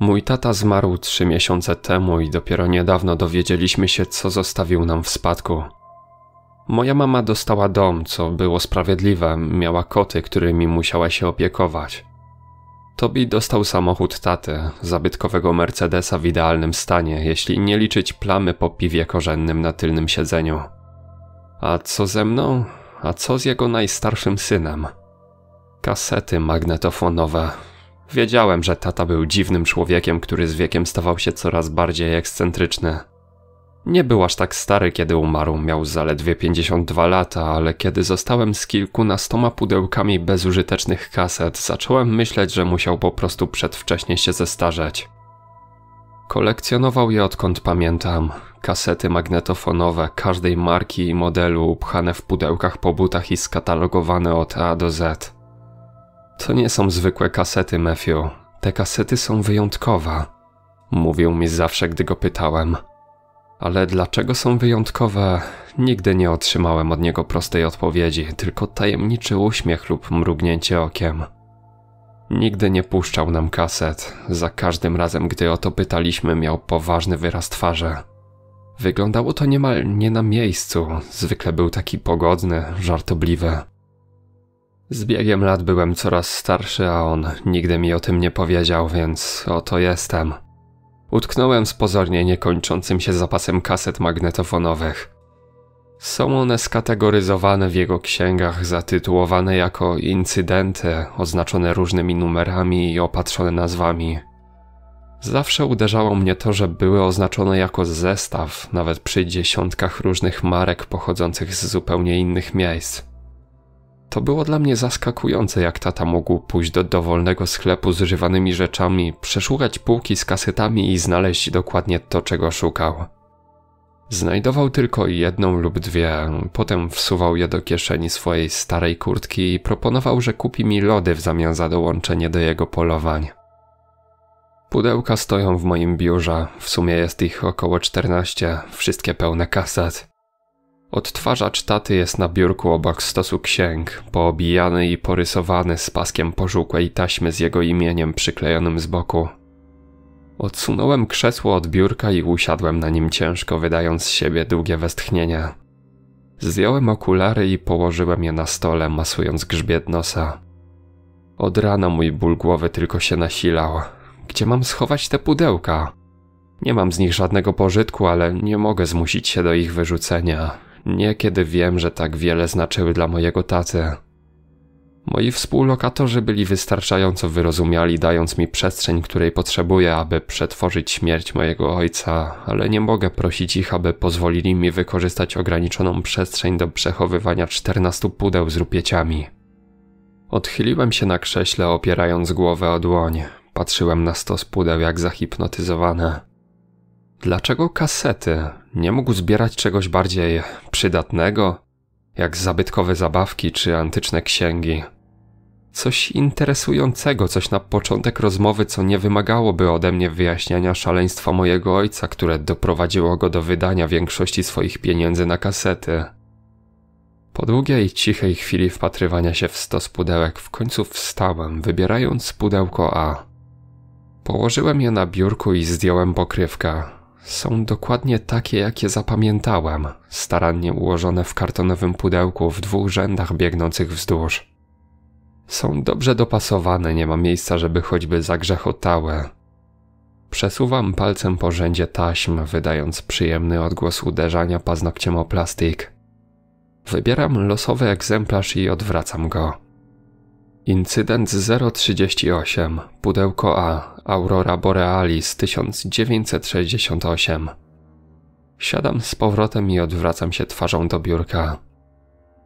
Mój tata zmarł trzy miesiące temu i dopiero niedawno dowiedzieliśmy się, co zostawił nam w spadku. Moja mama dostała dom, co było sprawiedliwe, miała koty, którymi musiała się opiekować. Tobi dostał samochód taty, zabytkowego Mercedesa w idealnym stanie, jeśli nie liczyć plamy po piwie korzennym na tylnym siedzeniu. A co ze mną? A co z jego najstarszym synem? Kasety magnetofonowe, Wiedziałem, że tata był dziwnym człowiekiem, który z wiekiem stawał się coraz bardziej ekscentryczny. Nie był aż tak stary, kiedy umarł, miał zaledwie 52 lata, ale kiedy zostałem z kilkunastoma pudełkami bezużytecznych kaset, zacząłem myśleć, że musiał po prostu przedwcześnie się zestarzeć. Kolekcjonował je odkąd pamiętam. Kasety magnetofonowe każdej marki i modelu upchane w pudełkach po butach i skatalogowane od A do Z. To nie są zwykłe kasety, Mefio. Te kasety są wyjątkowe. Mówił mi zawsze, gdy go pytałem. Ale dlaczego są wyjątkowe? Nigdy nie otrzymałem od niego prostej odpowiedzi, tylko tajemniczy uśmiech lub mrugnięcie okiem. Nigdy nie puszczał nam kaset. Za każdym razem, gdy o to pytaliśmy, miał poważny wyraz twarzy. Wyglądało to niemal nie na miejscu. Zwykle był taki pogodny, żartobliwy. Z biegiem lat byłem coraz starszy, a on nigdy mi o tym nie powiedział, więc oto jestem. Utknąłem z pozornie niekończącym się zapasem kaset magnetofonowych. Są one skategoryzowane w jego księgach, zatytułowane jako incydenty, oznaczone różnymi numerami i opatrzone nazwami. Zawsze uderzało mnie to, że były oznaczone jako zestaw, nawet przy dziesiątkach różnych marek pochodzących z zupełnie innych miejsc. To było dla mnie zaskakujące, jak tata mógł pójść do dowolnego sklepu z używanymi rzeczami, przeszukać półki z kasetami i znaleźć dokładnie to, czego szukał. Znajdował tylko jedną lub dwie, potem wsuwał je do kieszeni swojej starej kurtki i proponował, że kupi mi lody w zamian za dołączenie do jego polowań. Pudełka stoją w moim biurze, w sumie jest ich około 14, wszystkie pełne kaset. Odtwarzacz taty jest na biurku obok stosu księg, poobijany i porysowany z paskiem pożółkłej taśmy z jego imieniem przyklejonym z boku. Odsunąłem krzesło od biurka i usiadłem na nim ciężko, wydając z siebie długie westchnienia. Zdjąłem okulary i położyłem je na stole, masując grzbiet nosa. Od rana mój ból głowy tylko się nasilał. Gdzie mam schować te pudełka? Nie mam z nich żadnego pożytku, ale nie mogę zmusić się do ich wyrzucenia. Niekiedy wiem, że tak wiele znaczyły dla mojego taty. Moi współlokatorzy byli wystarczająco wyrozumiali, dając mi przestrzeń, której potrzebuję, aby przetworzyć śmierć mojego ojca, ale nie mogę prosić ich, aby pozwolili mi wykorzystać ograniczoną przestrzeń do przechowywania 14 pudeł z rupieciami. Odchyliłem się na krześle, opierając głowę o dłoń. Patrzyłem na stos pudeł jak zahipnotyzowane. Dlaczego kasety? nie mógł zbierać czegoś bardziej przydatnego, jak zabytkowe zabawki czy antyczne księgi. Coś interesującego, coś na początek rozmowy, co nie wymagałoby ode mnie wyjaśniania szaleństwa mojego ojca, które doprowadziło go do wydania większości swoich pieniędzy na kasety. Po długiej, cichej chwili wpatrywania się w stos pudełek, w końcu wstałem, wybierając pudełko A. Położyłem je na biurku i zdjąłem pokrywkę. Są dokładnie takie, jakie zapamiętałem, starannie ułożone w kartonowym pudełku w dwóch rzędach biegnących wzdłuż. Są dobrze dopasowane, nie ma miejsca, żeby choćby zagrzechotały. Przesuwam palcem po rzędzie taśm, wydając przyjemny odgłos uderzania paznokciem o plastik. Wybieram losowy egzemplarz i odwracam go. Incydent 038, pudełko A, Aurora Borealis 1968. Siadam z powrotem i odwracam się twarzą do biurka.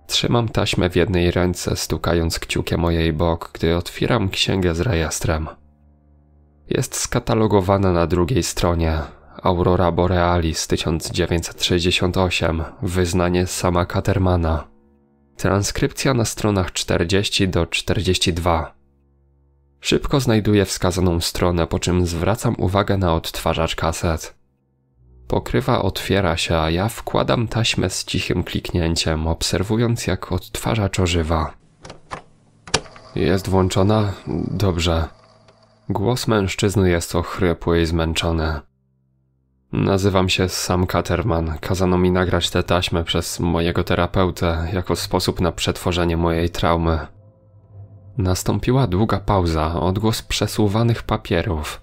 Trzymam taśmę w jednej ręce, stukając kciukiem mojej bok, gdy otwieram księgę z rejestrem. Jest skatalogowana na drugiej stronie. Aurora Borealis 1968, wyznanie sama Katermana. Transkrypcja na stronach 40 do 42. Szybko znajduję wskazaną stronę, po czym zwracam uwagę na odtwarzacz kaset. Pokrywa otwiera się, a ja wkładam taśmę z cichym kliknięciem, obserwując jak odtwarzacz ożywa. Jest włączona? Dobrze. Głos mężczyzny jest ochrypły i zmęczony. Nazywam się Sam Katerman. Kazano mi nagrać tę taśmę przez mojego terapeutę jako sposób na przetworzenie mojej traumy. Nastąpiła długa pauza, odgłos przesuwanych papierów.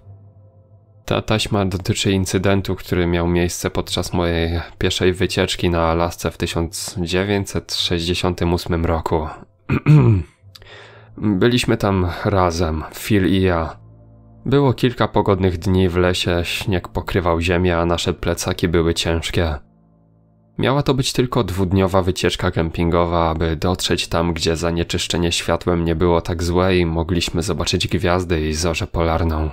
Ta taśma dotyczy incydentu, który miał miejsce podczas mojej pierwszej wycieczki na Alasce w 1968 roku. Byliśmy tam razem, Phil i ja. Było kilka pogodnych dni w lesie, śnieg pokrywał ziemię, a nasze plecaki były ciężkie. Miała to być tylko dwudniowa wycieczka kempingowa, aby dotrzeć tam, gdzie zanieczyszczenie światłem nie było tak złe i mogliśmy zobaczyć gwiazdy i zorzę polarną.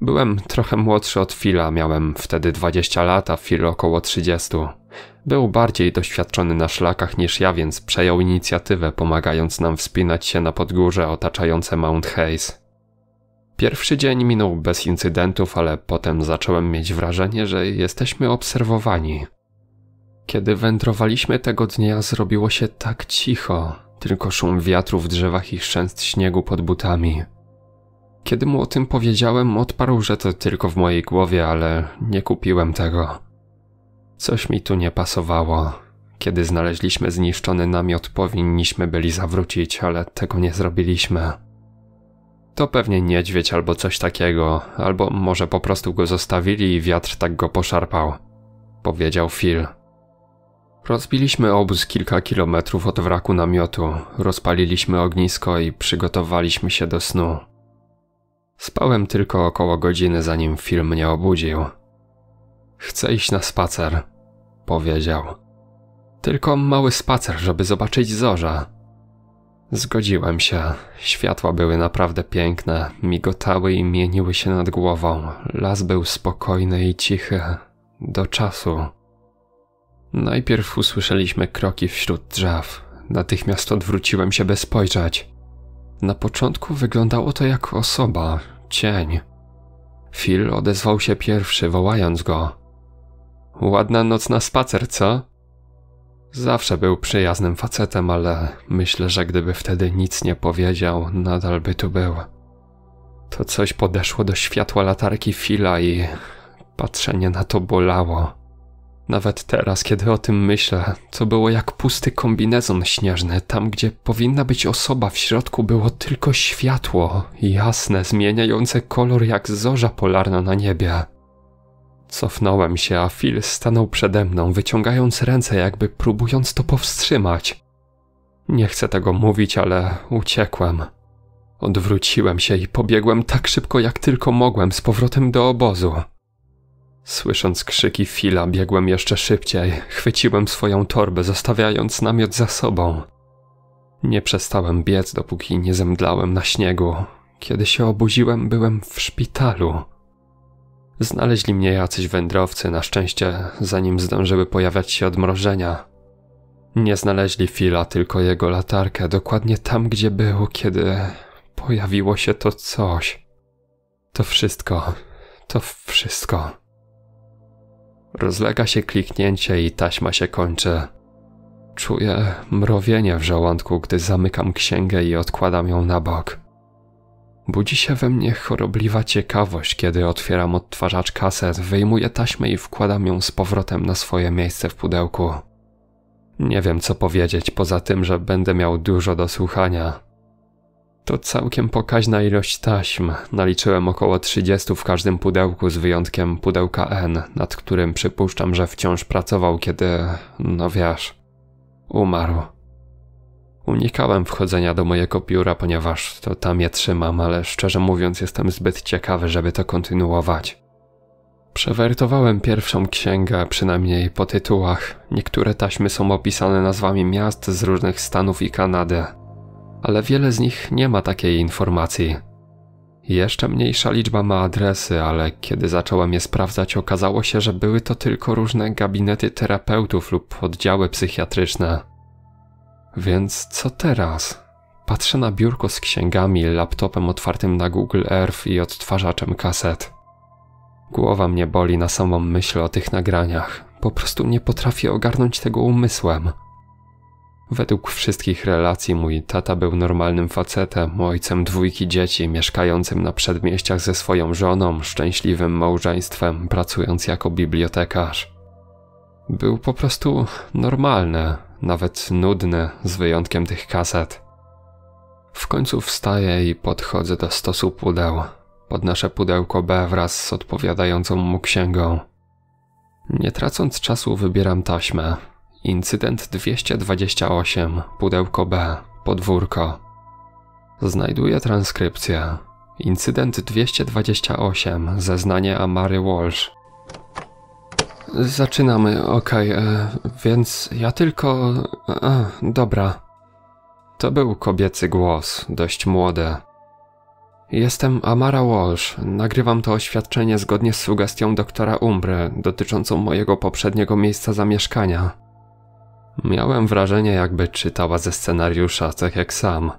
Byłem trochę młodszy od Phila. miałem wtedy 20 lat, a Phil około 30. Był bardziej doświadczony na szlakach niż ja, więc przejął inicjatywę, pomagając nam wspinać się na podgórze otaczające Mount Hayes. Pierwszy dzień minął bez incydentów, ale potem zacząłem mieć wrażenie, że jesteśmy obserwowani. Kiedy wędrowaliśmy tego dnia, zrobiło się tak cicho, tylko szum wiatru w drzewach i chrzęst śniegu pod butami. Kiedy mu o tym powiedziałem, odparł, że to tylko w mojej głowie, ale nie kupiłem tego. Coś mi tu nie pasowało. Kiedy znaleźliśmy zniszczony namiot, powinniśmy byli zawrócić, ale tego nie zrobiliśmy. To pewnie niedźwiedź albo coś takiego, albo może po prostu go zostawili i wiatr tak go poszarpał, powiedział Phil. Rozbiliśmy obóz kilka kilometrów od wraku namiotu, rozpaliliśmy ognisko i przygotowaliśmy się do snu. Spałem tylko około godziny, zanim Phil mnie obudził. Chcę iść na spacer, powiedział. Tylko mały spacer, żeby zobaczyć zorza. Zgodziłem się. Światła były naprawdę piękne, migotały i mieniły się nad głową. Las był spokojny i cichy. Do czasu. Najpierw usłyszeliśmy kroki wśród drzew. Natychmiast odwróciłem się, by spojrzeć. Na początku wyglądało to jak osoba, cień. Phil odezwał się pierwszy, wołając go. Ładna noc na spacer, co? Zawsze był przyjaznym facetem, ale myślę, że gdyby wtedy nic nie powiedział, nadal by tu był. To coś podeszło do światła latarki Fila i patrzenie na to bolało. Nawet teraz, kiedy o tym myślę, to było jak pusty kombinezon śnieżny. Tam, gdzie powinna być osoba, w środku było tylko światło, jasne, zmieniające kolor jak zorza polarna na niebie. Cofnąłem się, a Phil stanął przede mną, wyciągając ręce, jakby próbując to powstrzymać. Nie chcę tego mówić, ale uciekłem. Odwróciłem się i pobiegłem tak szybko, jak tylko mogłem, z powrotem do obozu. Słysząc krzyki Phila, biegłem jeszcze szybciej. Chwyciłem swoją torbę, zostawiając namiot za sobą. Nie przestałem biec, dopóki nie zemdlałem na śniegu. Kiedy się obudziłem, byłem w szpitalu. Znaleźli mnie jacyś wędrowcy, na szczęście, zanim zdążyły pojawiać się odmrożenia. Nie znaleźli Fila, tylko jego latarkę, dokładnie tam, gdzie był, kiedy pojawiło się to coś. To wszystko, to wszystko. Rozlega się kliknięcie i taśma się kończy. Czuję mrowienie w żołądku, gdy zamykam księgę i odkładam ją na bok. Budzi się we mnie chorobliwa ciekawość, kiedy otwieram odtwarzacz kaset, wyjmuję taśmę i wkładam ją z powrotem na swoje miejsce w pudełku. Nie wiem co powiedzieć poza tym, że będę miał dużo do słuchania. To całkiem pokaźna ilość taśm. Naliczyłem około 30 w każdym pudełku z wyjątkiem pudełka N, nad którym przypuszczam, że wciąż pracował, kiedy, no wiesz, umarł. Unikałem wchodzenia do mojego biura, ponieważ to tam je trzymam, ale szczerze mówiąc jestem zbyt ciekawy, żeby to kontynuować. Przewertowałem pierwszą księgę, przynajmniej po tytułach. Niektóre taśmy są opisane nazwami miast z różnych Stanów i Kanady, ale wiele z nich nie ma takiej informacji. Jeszcze mniejsza liczba ma adresy, ale kiedy zacząłem je sprawdzać, okazało się, że były to tylko różne gabinety terapeutów lub oddziały psychiatryczne. Więc co teraz? Patrzę na biurko z księgami, laptopem otwartym na Google Earth i odtwarzaczem kaset. Głowa mnie boli na samą myśl o tych nagraniach. Po prostu nie potrafię ogarnąć tego umysłem. Według wszystkich relacji mój tata był normalnym facetem, ojcem dwójki dzieci, mieszkającym na przedmieściach ze swoją żoną, szczęśliwym małżeństwem, pracując jako bibliotekarz. Był po prostu normalny, nawet nudne, z wyjątkiem tych kaset. W końcu wstaję i podchodzę do stosu pudeł. Podnoszę pudełko B wraz z odpowiadającą mu księgą. Nie tracąc czasu wybieram taśmę. Incydent 228, pudełko B, podwórko. Znajduję transkrypcję. Incydent 228, zeznanie Amary Walsh. Zaczynamy, okej, okay, e, więc ja tylko. A, e, e, dobra. To był kobiecy głos, dość młody. Jestem Amara Walsh. Nagrywam to oświadczenie zgodnie z sugestią doktora Umbry dotyczącą mojego poprzedniego miejsca zamieszkania. Miałem wrażenie, jakby czytała ze scenariusza, tak jak sam.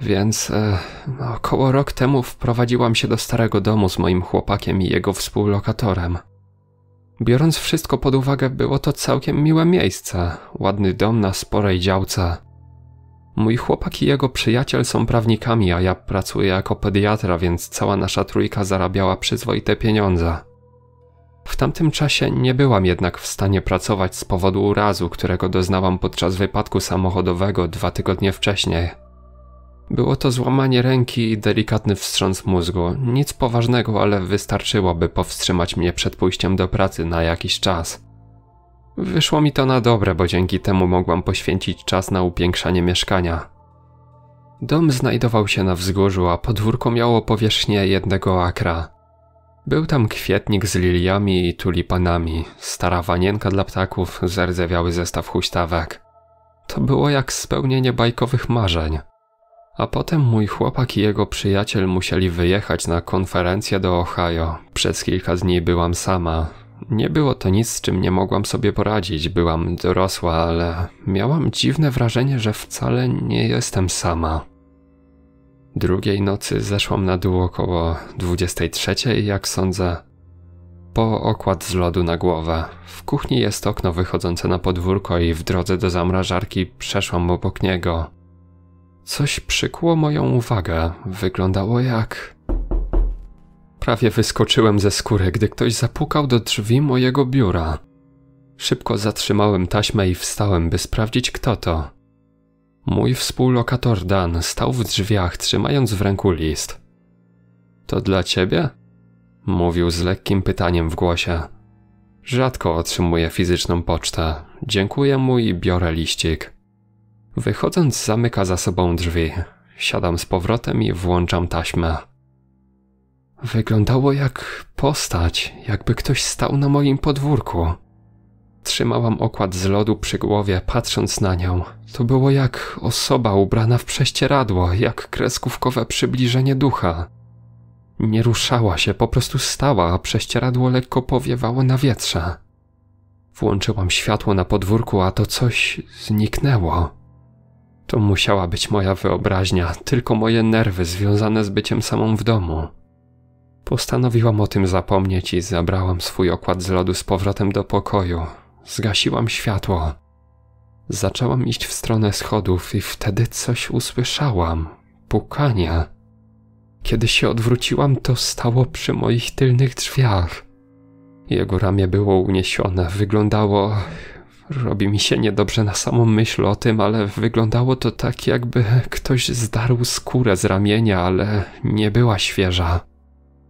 Więc e, około rok temu wprowadziłam się do starego domu z moim chłopakiem i jego współlokatorem. Biorąc wszystko pod uwagę, było to całkiem miłe miejsce, ładny dom na sporej działce. Mój chłopak i jego przyjaciel są prawnikami, a ja pracuję jako pediatra, więc cała nasza trójka zarabiała przyzwoite pieniądze. W tamtym czasie nie byłam jednak w stanie pracować z powodu urazu, którego doznałam podczas wypadku samochodowego dwa tygodnie wcześniej. Było to złamanie ręki i delikatny wstrząs mózgu. Nic poważnego, ale wystarczyłoby powstrzymać mnie przed pójściem do pracy na jakiś czas. Wyszło mi to na dobre, bo dzięki temu mogłam poświęcić czas na upiększanie mieszkania. Dom znajdował się na wzgórzu, a podwórko miało powierzchnię jednego akra. Był tam kwietnik z liliami i tulipanami, stara wanienka dla ptaków, zerdzewiały zestaw huśtawek. To było jak spełnienie bajkowych marzeń. A potem mój chłopak i jego przyjaciel musieli wyjechać na konferencję do Ohio. Przez kilka dni byłam sama. Nie było to nic, z czym nie mogłam sobie poradzić. Byłam dorosła, ale miałam dziwne wrażenie, że wcale nie jestem sama. Drugiej nocy zeszłam na dół około 23, jak sądzę. Po okład z lodu na głowę. W kuchni jest okno wychodzące na podwórko i w drodze do zamrażarki przeszłam obok niego. Coś przykło moją uwagę. Wyglądało jak. Prawie wyskoczyłem ze skóry, gdy ktoś zapukał do drzwi mojego biura. Szybko zatrzymałem taśmę i wstałem, by sprawdzić kto to. Mój współlokator Dan stał w drzwiach, trzymając w ręku list. To dla ciebie? Mówił z lekkim pytaniem w głosie. Rzadko otrzymuję fizyczną pocztę. Dziękuję mu i biorę liścik. Wychodząc zamyka za sobą drzwi. Siadam z powrotem i włączam taśmę. Wyglądało jak postać, jakby ktoś stał na moim podwórku. Trzymałam okład z lodu przy głowie, patrząc na nią. To było jak osoba ubrana w prześcieradło, jak kreskówkowe przybliżenie ducha. Nie ruszała się, po prostu stała, a prześcieradło lekko powiewało na wietrze. Włączyłam światło na podwórku, a to coś zniknęło. To musiała być moja wyobraźnia, tylko moje nerwy związane z byciem samą w domu. Postanowiłam o tym zapomnieć i zabrałam swój okład z lodu z powrotem do pokoju. Zgasiłam światło. Zaczęłam iść w stronę schodów i wtedy coś usłyszałam pukania. Kiedy się odwróciłam, to stało przy moich tylnych drzwiach. Jego ramię było uniesione, wyglądało Robi mi się niedobrze na samą myśl o tym, ale wyglądało to tak, jakby ktoś zdarł skórę z ramienia, ale nie była świeża.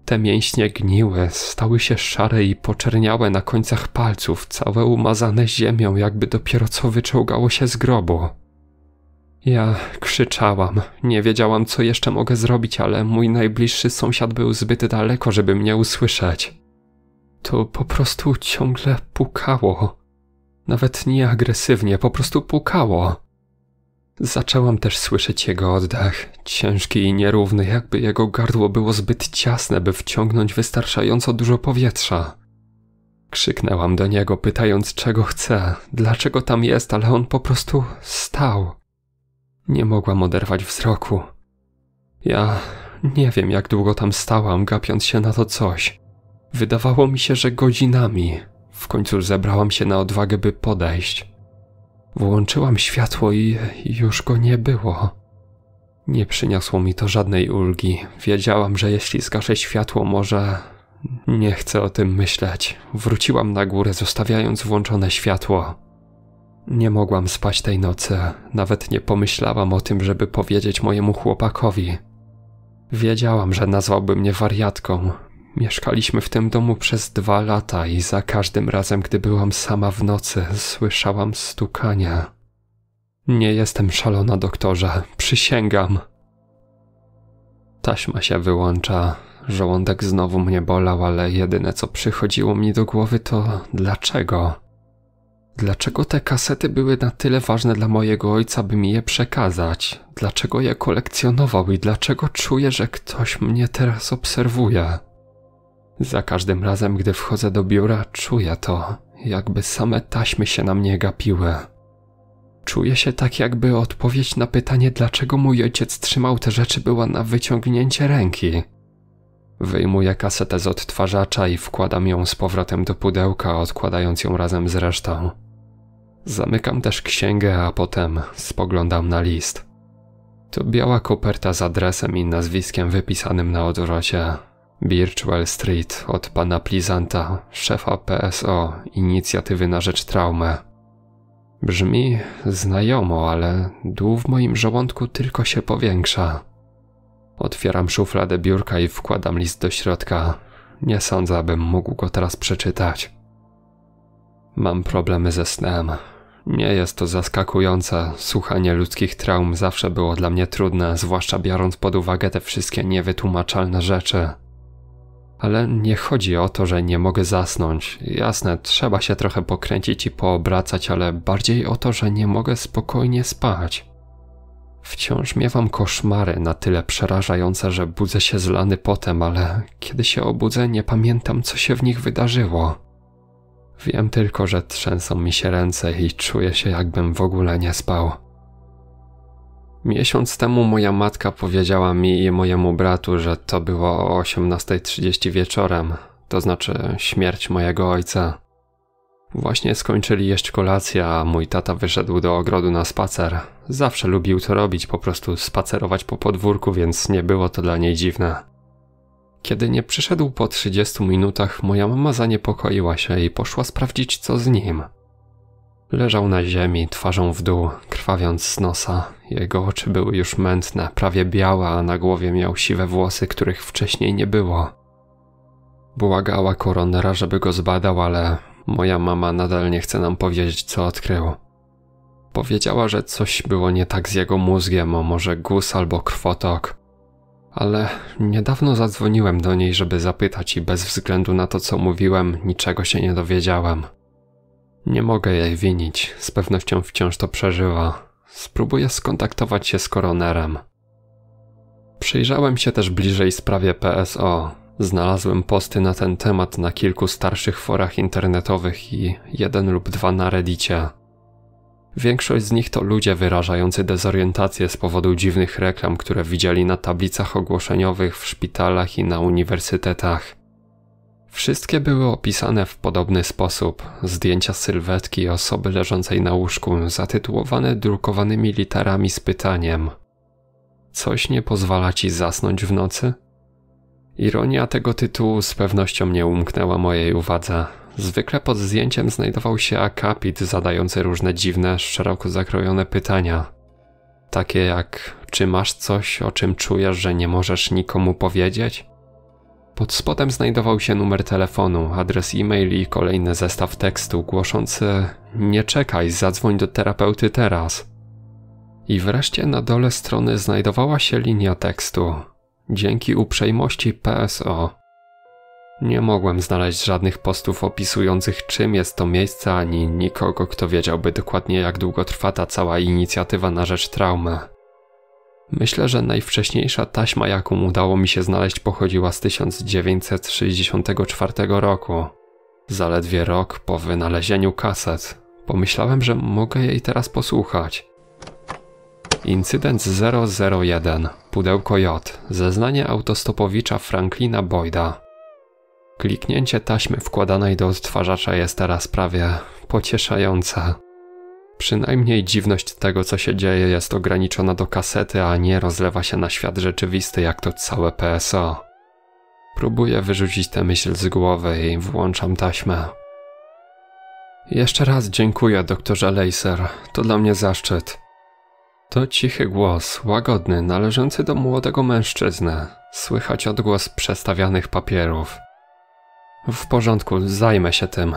Te mięśnie gniły, stały się szare i poczerniałe na końcach palców, całe umazane ziemią, jakby dopiero co wyczołgało się z grobu. Ja krzyczałam, nie wiedziałam co jeszcze mogę zrobić, ale mój najbliższy sąsiad był zbyt daleko, żeby mnie usłyszeć. To po prostu ciągle pukało. Nawet nie agresywnie, po prostu pukało. Zaczęłam też słyszeć jego oddech, ciężki i nierówny, jakby jego gardło było zbyt ciasne, by wciągnąć wystarczająco dużo powietrza. Krzyknęłam do niego, pytając czego chce, dlaczego tam jest, ale on po prostu stał. Nie mogłam oderwać wzroku. Ja nie wiem, jak długo tam stałam, gapiąc się na to coś. Wydawało mi się, że godzinami. W końcu zebrałam się na odwagę, by podejść. Włączyłam światło i już go nie było. Nie przyniosło mi to żadnej ulgi. Wiedziałam, że jeśli zgaszę światło, może. Nie chcę o tym myśleć. Wróciłam na górę, zostawiając włączone światło. Nie mogłam spać tej nocy, nawet nie pomyślałam o tym, żeby powiedzieć mojemu chłopakowi. Wiedziałam, że nazwałby mnie wariatką, Mieszkaliśmy w tym domu przez dwa lata i za każdym razem, gdy byłam sama w nocy, słyszałam stukania. Nie jestem szalona, doktorze, przysięgam. Taśma się wyłącza, żołądek znowu mnie bolał, ale jedyne co przychodziło mi do głowy to dlaczego? Dlaczego te kasety były na tyle ważne dla mojego ojca, by mi je przekazać? Dlaczego je kolekcjonował i dlaczego czuję, że ktoś mnie teraz obserwuje? Za każdym razem, gdy wchodzę do biura, czuję to, jakby same taśmy się na mnie gapiły. Czuję się tak, jakby odpowiedź na pytanie, dlaczego mój ojciec trzymał te rzeczy, była na wyciągnięcie ręki. Wyjmuję kasetę z odtwarzacza i wkładam ją z powrotem do pudełka, odkładając ją razem z resztą. Zamykam też księgę, a potem spoglądam na list. To biała koperta z adresem i nazwiskiem wypisanym na odwrocie. Birchwell Street od pana Plizanta, szefa PSO Inicjatywy na Rzecz traumy. Brzmi znajomo, ale dół w moim żołądku tylko się powiększa. Otwieram szufladę biurka i wkładam list do środka. Nie sądzę, abym mógł go teraz przeczytać. Mam problemy ze snem. Nie jest to zaskakujące. Słuchanie ludzkich traum zawsze było dla mnie trudne, zwłaszcza biorąc pod uwagę te wszystkie niewytłumaczalne rzeczy. Ale nie chodzi o to, że nie mogę zasnąć. Jasne, trzeba się trochę pokręcić i poobracać, ale bardziej o to, że nie mogę spokojnie spać. Wciąż miewam koszmary na tyle przerażające, że budzę się zlany potem, ale kiedy się obudzę, nie pamiętam, co się w nich wydarzyło. Wiem tylko, że trzęsą mi się ręce i czuję się, jakbym w ogóle nie spał. Miesiąc temu moja matka powiedziała mi i mojemu bratu, że to było o 18.30 wieczorem, to znaczy śmierć mojego ojca. Właśnie skończyli jeść kolację, a mój tata wyszedł do ogrodu na spacer. Zawsze lubił to robić, po prostu spacerować po podwórku, więc nie było to dla niej dziwne. Kiedy nie przyszedł po 30 minutach, moja mama zaniepokoiła się i poszła sprawdzić, co z nim. Leżał na ziemi, twarzą w dół, krwawiąc z nosa. Jego oczy były już mętne, prawie białe, a na głowie miał siwe włosy, których wcześniej nie było. Błagała koronera, żeby go zbadał, ale moja mama nadal nie chce nam powiedzieć, co odkrył. Powiedziała, że coś było nie tak z jego mózgiem, o może guz albo krwotok. Ale niedawno zadzwoniłem do niej, żeby zapytać i bez względu na to, co mówiłem, niczego się nie dowiedziałem. Nie mogę jej winić, z pewnością wciąż to przeżywa. Spróbuję skontaktować się z koronerem. Przyjrzałem się też bliżej sprawie PSO. Znalazłem posty na ten temat na kilku starszych forach internetowych i jeden lub dwa na Reddicie. Większość z nich to ludzie wyrażający dezorientację z powodu dziwnych reklam, które widzieli na tablicach ogłoszeniowych w szpitalach i na uniwersytetach. Wszystkie były opisane w podobny sposób. Zdjęcia sylwetki osoby leżącej na łóżku, zatytułowane drukowanymi literami z pytaniem: Coś nie pozwala ci zasnąć w nocy? Ironia tego tytułu z pewnością nie umknęła mojej uwadze. Zwykle pod zdjęciem znajdował się akapit zadający różne dziwne, szeroko zakrojone pytania. Takie jak: Czy masz coś, o czym czujesz, że nie możesz nikomu powiedzieć? Pod spodem znajdował się numer telefonu, adres e-mail i kolejny zestaw tekstu głoszący Nie czekaj, zadzwoń do terapeuty teraz. I wreszcie na dole strony znajdowała się linia tekstu. Dzięki uprzejmości PSO. Nie mogłem znaleźć żadnych postów opisujących czym jest to miejsce ani nikogo, kto wiedziałby dokładnie jak długo trwa ta cała inicjatywa na rzecz traumy. Myślę, że najwcześniejsza taśma, jaką udało mi się znaleźć, pochodziła z 1964 roku. Zaledwie rok po wynalezieniu kaset. Pomyślałem, że mogę jej teraz posłuchać. Incydent 001, pudełko J, zeznanie autostopowicza Franklina Boyda. Kliknięcie taśmy wkładanej do odtwarzacza jest teraz prawie pocieszające. Przynajmniej dziwność tego, co się dzieje, jest ograniczona do kasety, a nie rozlewa się na świat rzeczywisty jak to całe PSO. Próbuję wyrzucić tę myśl z głowy i włączam taśmę. Jeszcze raz dziękuję, doktorze Leiser. To dla mnie zaszczyt. To cichy głos, łagodny, należący do młodego mężczyzny. Słychać odgłos przestawianych papierów. W porządku, zajmę się tym.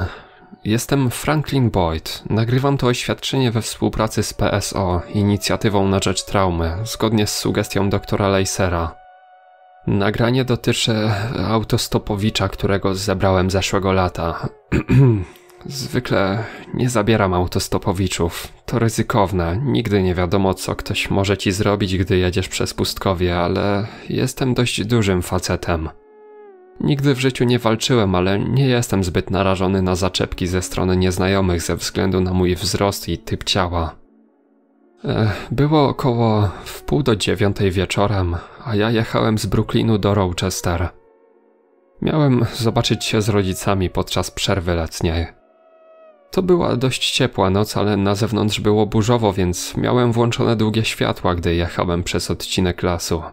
Jestem Franklin Boyd. Nagrywam to oświadczenie we współpracy z PSO, inicjatywą na rzecz traumy, zgodnie z sugestią doktora Leisera. Nagranie dotyczy autostopowicza, którego zebrałem zeszłego lata. Zwykle nie zabieram autostopowiczów. To ryzykowne. Nigdy nie wiadomo, co ktoś może ci zrobić, gdy jedziesz przez pustkowie, ale jestem dość dużym facetem. Nigdy w życiu nie walczyłem, ale nie jestem zbyt narażony na zaczepki ze strony nieznajomych ze względu na mój wzrost i typ ciała. Było około wpół do dziewiątej wieczorem, a ja jechałem z Brooklynu do Rochester. Miałem zobaczyć się z rodzicami podczas przerwy letniej. To była dość ciepła noc, ale na zewnątrz było burzowo, więc miałem włączone długie światła, gdy jechałem przez odcinek lasu.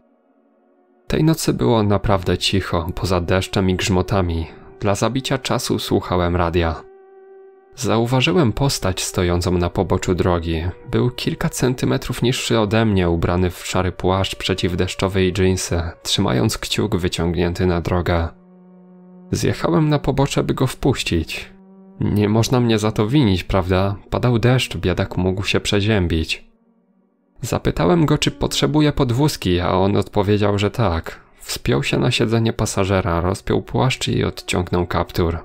Tej nocy było naprawdę cicho, poza deszczem i grzmotami. Dla zabicia czasu słuchałem radia. Zauważyłem postać stojącą na poboczu drogi. Był kilka centymetrów niższy ode mnie, ubrany w szary płaszcz przeciwdeszczowy i dżinsy, trzymając kciuk wyciągnięty na drogę. Zjechałem na pobocze, by go wpuścić. Nie można mnie za to winić, prawda? Padał deszcz, biedak mógł się przeziębić. Zapytałem go, czy potrzebuje podwózki, a on odpowiedział, że tak. Wspiął się na siedzenie pasażera, rozpiął płaszcz i odciągnął kaptur.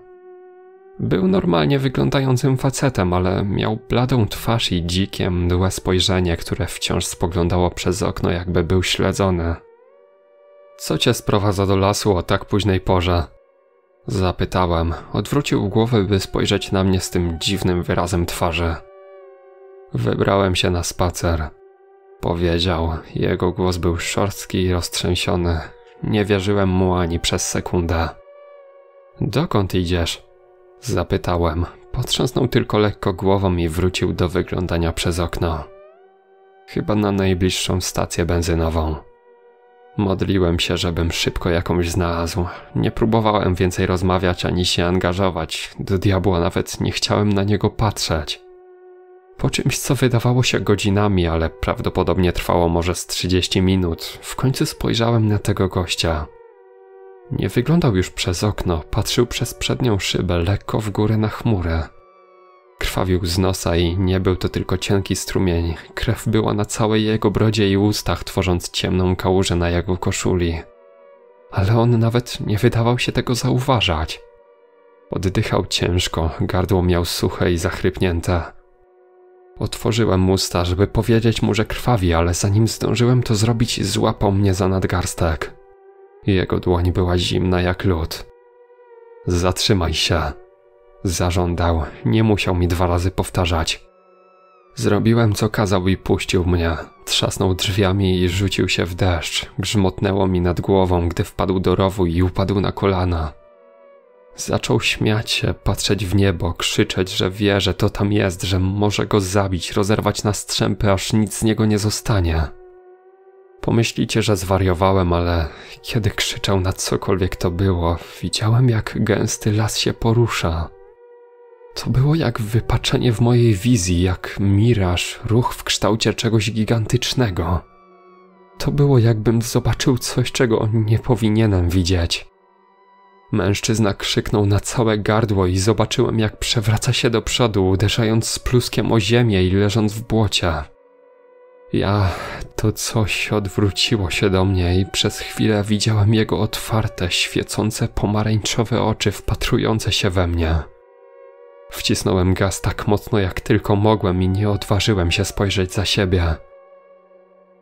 Był normalnie wyglądającym facetem, ale miał bladą twarz i dzikie, mdłe spojrzenie, które wciąż spoglądało przez okno, jakby był śledzony. Co cię sprowadza do lasu o tak późnej porze? Zapytałem. Odwrócił głowę, by spojrzeć na mnie z tym dziwnym wyrazem twarzy. Wybrałem się na spacer. Powiedział. Jego głos był szorstki i roztrzęsiony. Nie wierzyłem mu ani przez sekundę. Dokąd idziesz? Zapytałem. Potrząsnął tylko lekko głową i wrócił do wyglądania przez okno. Chyba na najbliższą stację benzynową. Modliłem się, żebym szybko jakąś znalazł. Nie próbowałem więcej rozmawiać ani się angażować. Do diabła nawet nie chciałem na niego patrzeć. Po czymś, co wydawało się godzinami, ale prawdopodobnie trwało może z 30 minut, w końcu spojrzałem na tego gościa. Nie wyglądał już przez okno, patrzył przez przednią szybę lekko w górę na chmurę. Krwawił z nosa i nie był to tylko cienki strumień. Krew była na całej jego brodzie i ustach, tworząc ciemną kałużę na jego koszuli. Ale on nawet nie wydawał się tego zauważać. Oddychał ciężko, gardło miał suche i zachrypnięte. Otworzyłem usta, żeby powiedzieć mu, że krwawi, ale zanim zdążyłem to zrobić, złapał mnie za nadgarstek. Jego dłoń była zimna jak lód. Zatrzymaj się. Zażądał, nie musiał mi dwa razy powtarzać. Zrobiłem co kazał i puścił mnie. Trzasnął drzwiami i rzucił się w deszcz. Grzmotnęło mi nad głową, gdy wpadł do rowu i upadł na kolana. Zaczął śmiać się, patrzeć w niebo, krzyczeć, że wie, że to tam jest, że może go zabić, rozerwać na strzępy, aż nic z niego nie zostanie. Pomyślicie, że zwariowałem, ale kiedy krzyczał na cokolwiek to było, widziałem jak gęsty las się porusza. To było jak wypaczenie w mojej wizji, jak miraż, ruch w kształcie czegoś gigantycznego. To było jakbym zobaczył coś, czego nie powinienem widzieć. Mężczyzna krzyknął na całe gardło i zobaczyłem, jak przewraca się do przodu, uderzając z pluskiem o ziemię i leżąc w błocie. Ja, to coś odwróciło się do mnie i przez chwilę widziałem jego otwarte, świecące pomarańczowe oczy wpatrujące się we mnie. Wcisnąłem gaz tak mocno jak tylko mogłem i nie odważyłem się spojrzeć za siebie.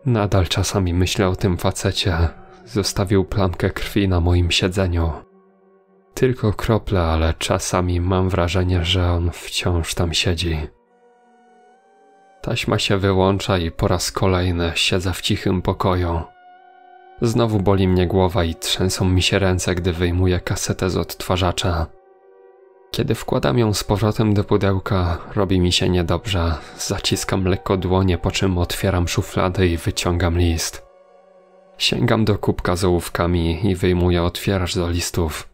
Nadal czasami myślę o tym facecie. Zostawił plamkę krwi na moim siedzeniu. Tylko krople, ale czasami mam wrażenie, że on wciąż tam siedzi. Taśma się wyłącza i po raz kolejny siedzę w cichym pokoju. Znowu boli mnie głowa i trzęsą mi się ręce, gdy wyjmuję kasetę z odtwarzacza. Kiedy wkładam ją z powrotem do pudełka, robi mi się niedobrze. Zaciskam lekko dłonie, po czym otwieram szufladę i wyciągam list. Sięgam do kubka z ołówkami i wyjmuję otwieracz do listów.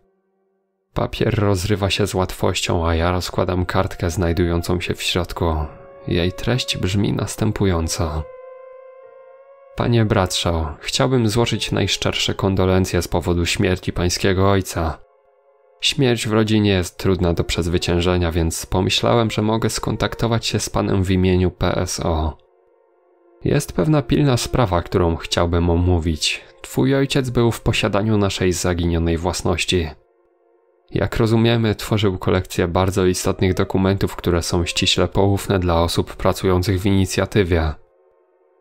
Papier rozrywa się z łatwością, a ja rozkładam kartkę znajdującą się w środku. Jej treść brzmi następująco. Panie Bratrzał, chciałbym złożyć najszczersze kondolencje z powodu śmierci pańskiego ojca. Śmierć w rodzinie jest trudna do przezwyciężenia, więc pomyślałem, że mogę skontaktować się z panem w imieniu PSO. Jest pewna pilna sprawa, którą chciałbym omówić. Twój ojciec był w posiadaniu naszej zaginionej własności. Jak rozumiemy, tworzył kolekcję bardzo istotnych dokumentów, które są ściśle poufne dla osób pracujących w inicjatywie.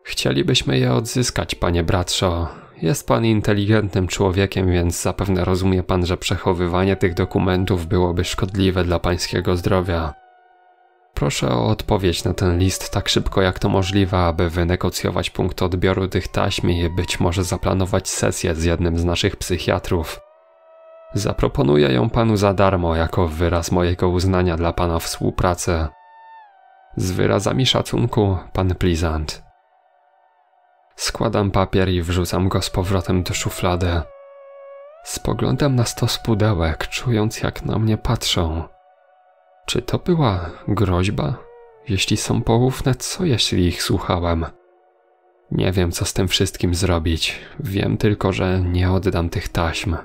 Chcielibyśmy je odzyskać, panie bratrzo. Jest pan inteligentnym człowiekiem, więc zapewne rozumie pan, że przechowywanie tych dokumentów byłoby szkodliwe dla pańskiego zdrowia. Proszę o odpowiedź na ten list tak szybko jak to możliwe, aby wynegocjować punkt odbioru tych taśm i być może zaplanować sesję z jednym z naszych psychiatrów. Zaproponuję ją panu za darmo jako wyraz mojego uznania dla pana współpracy. Z wyrazami szacunku, pan Plizant. Składam papier i wrzucam go z powrotem do szuflady. Spoglądam na stos pudełek, czując jak na mnie patrzą. Czy to była groźba? Jeśli są poufne, co jeśli ich słuchałem? Nie wiem, co z tym wszystkim zrobić. Wiem tylko, że nie oddam tych taśm.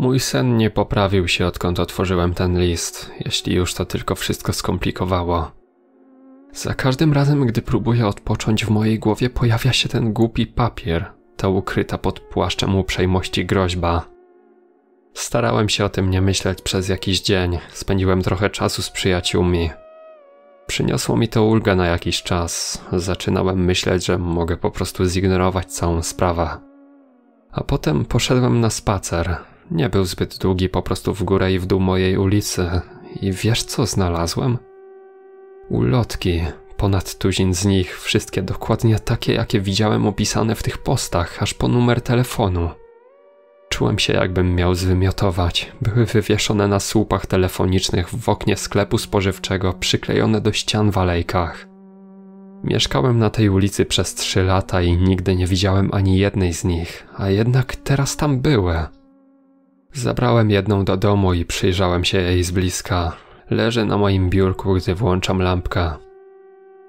Mój sen nie poprawił się odkąd otworzyłem ten list, jeśli już to tylko wszystko skomplikowało. Za każdym razem, gdy próbuję odpocząć, w mojej głowie pojawia się ten głupi papier, ta ukryta pod płaszczem uprzejmości groźba. Starałem się o tym nie myśleć przez jakiś dzień, spędziłem trochę czasu z przyjaciółmi. Przyniosło mi to ulgę na jakiś czas, zaczynałem myśleć, że mogę po prostu zignorować całą sprawę. A potem poszedłem na spacer, nie był zbyt długi, po prostu w górę i w dół mojej ulicy. I wiesz co znalazłem? Ulotki. Ponad tuzin z nich, wszystkie dokładnie takie, jakie widziałem opisane w tych postach, aż po numer telefonu. Czułem się, jakbym miał zwymiotować. Były wywieszone na słupach telefonicznych w oknie sklepu spożywczego, przyklejone do ścian w alejkach. Mieszkałem na tej ulicy przez trzy lata i nigdy nie widziałem ani jednej z nich, a jednak teraz tam były. Zabrałem jedną do domu i przyjrzałem się jej z bliska. Leży na moim biurku, gdy włączam lampkę.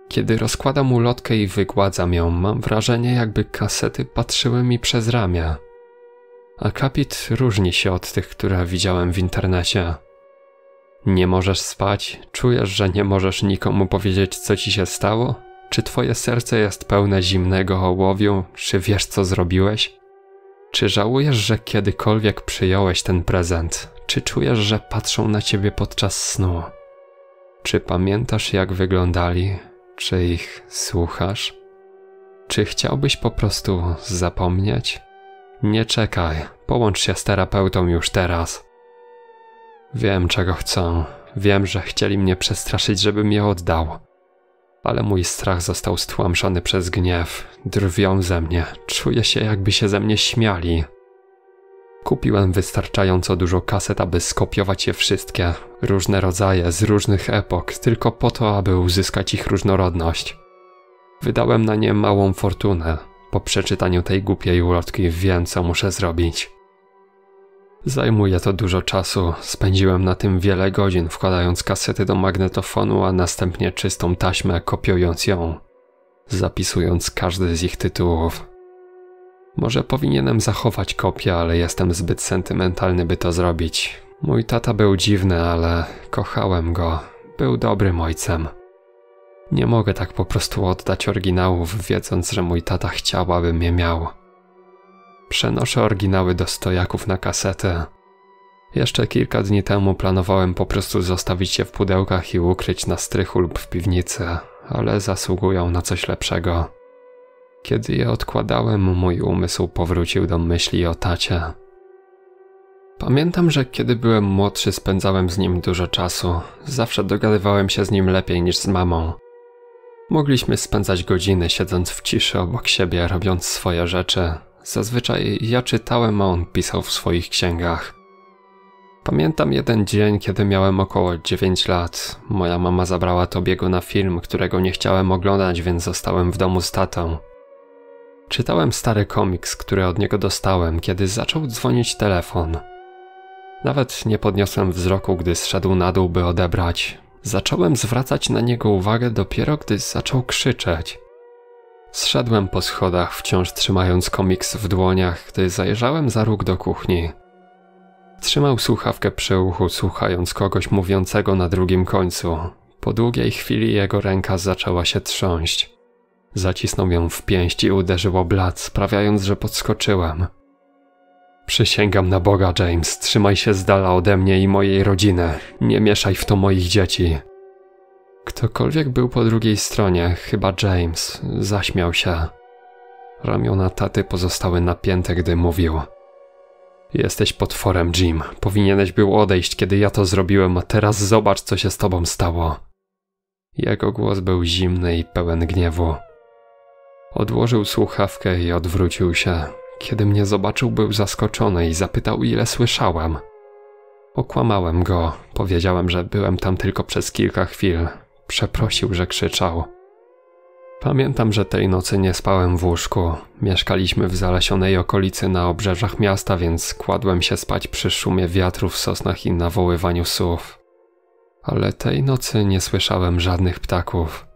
Kiedy rozkładam ulotkę i wygładzam ją, mam wrażenie, jakby kasety patrzyły mi przez ramię. Akapit różni się od tych, które widziałem w internecie. Nie możesz spać, czujesz, że nie możesz nikomu powiedzieć, co ci się stało? Czy twoje serce jest pełne zimnego ołowiu, czy wiesz, co zrobiłeś? Czy żałujesz, że kiedykolwiek przyjąłeś ten prezent? Czy czujesz, że patrzą na ciebie podczas snu? Czy pamiętasz, jak wyglądali? Czy ich słuchasz? Czy chciałbyś po prostu zapomnieć? Nie czekaj, połącz się z terapeutą już teraz. Wiem, czego chcą. Wiem, że chcieli mnie przestraszyć, żebym je oddał ale mój strach został stłamszony przez gniew. Drwią ze mnie, czuję się jakby się ze mnie śmiali. Kupiłem wystarczająco dużo kaset, aby skopiować je wszystkie, różne rodzaje, z różnych epok, tylko po to, aby uzyskać ich różnorodność. Wydałem na nie małą fortunę. Po przeczytaniu tej głupiej ulotki wiem, co muszę zrobić. Zajmuje to dużo czasu, spędziłem na tym wiele godzin wkładając kasety do magnetofonu, a następnie czystą taśmę kopiując ją, zapisując każdy z ich tytułów. Może powinienem zachować kopię, ale jestem zbyt sentymentalny, by to zrobić. Mój tata był dziwny, ale kochałem go. Był dobrym ojcem. Nie mogę tak po prostu oddać oryginałów, wiedząc, że mój tata chciał, abym je miał. Przenoszę oryginały do stojaków na kasetę. Jeszcze kilka dni temu planowałem po prostu zostawić je w pudełkach i ukryć na strychu lub w piwnicy, ale zasługują na coś lepszego. Kiedy je odkładałem, mój umysł powrócił do myśli o tacie. Pamiętam, że kiedy byłem młodszy, spędzałem z nim dużo czasu. Zawsze dogadywałem się z nim lepiej niż z mamą. Mogliśmy spędzać godziny siedząc w ciszy obok siebie, robiąc swoje rzeczy. Zazwyczaj ja czytałem, a on pisał w swoich księgach. Pamiętam jeden dzień, kiedy miałem około 9 lat. Moja mama zabrała Tobiego na film, którego nie chciałem oglądać, więc zostałem w domu z tatą. Czytałem stary komiks, który od niego dostałem, kiedy zaczął dzwonić telefon. Nawet nie podniosłem wzroku, gdy zszedł na dół, by odebrać. Zacząłem zwracać na niego uwagę dopiero, gdy zaczął krzyczeć. Zszedłem po schodach, wciąż trzymając komiks w dłoniach, gdy zajrzałem za róg do kuchni. Trzymał słuchawkę przy uchu, słuchając kogoś mówiącego na drugim końcu. Po długiej chwili jego ręka zaczęła się trząść. Zacisnął ją w pięść i uderzył o blat, sprawiając, że podskoczyłem. Przysięgam na Boga, James, trzymaj się z dala ode mnie i mojej rodziny. Nie mieszaj w to moich dzieci. Ktokolwiek był po drugiej stronie, chyba James, zaśmiał się. Ramiona taty pozostały napięte, gdy mówił. Jesteś potworem, Jim. Powinieneś był odejść, kiedy ja to zrobiłem, a teraz zobacz, co się z tobą stało. Jego głos był zimny i pełen gniewu. Odłożył słuchawkę i odwrócił się. Kiedy mnie zobaczył, był zaskoczony i zapytał, ile słyszałem. Okłamałem go, powiedziałem, że byłem tam tylko przez kilka chwil, Przeprosił, że krzyczał. Pamiętam, że tej nocy nie spałem w łóżku. Mieszkaliśmy w zalesionej okolicy na obrzeżach miasta, więc kładłem się spać przy szumie wiatru w sosnach i nawoływaniu słów. Ale tej nocy nie słyszałem żadnych ptaków.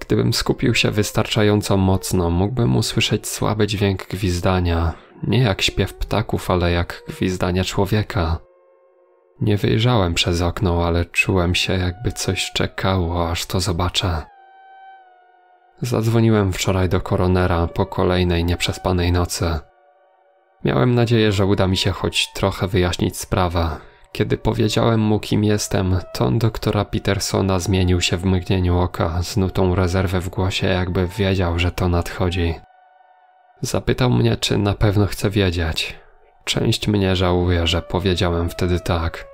Gdybym skupił się wystarczająco mocno, mógłbym usłyszeć słaby dźwięk gwizdania, nie jak śpiew ptaków, ale jak gwizdania człowieka. Nie wyjrzałem przez okno, ale czułem się, jakby coś czekało, aż to zobaczę. Zadzwoniłem wczoraj do koronera po kolejnej nieprzespanej nocy. Miałem nadzieję, że uda mi się choć trochę wyjaśnić sprawę. Kiedy powiedziałem mu, kim jestem, ton doktora Petersona zmienił się w mgnieniu oka, z nutą rezerwy w głosie, jakby wiedział, że to nadchodzi. Zapytał mnie, czy na pewno chce wiedzieć. Część mnie żałuje, że powiedziałem wtedy tak.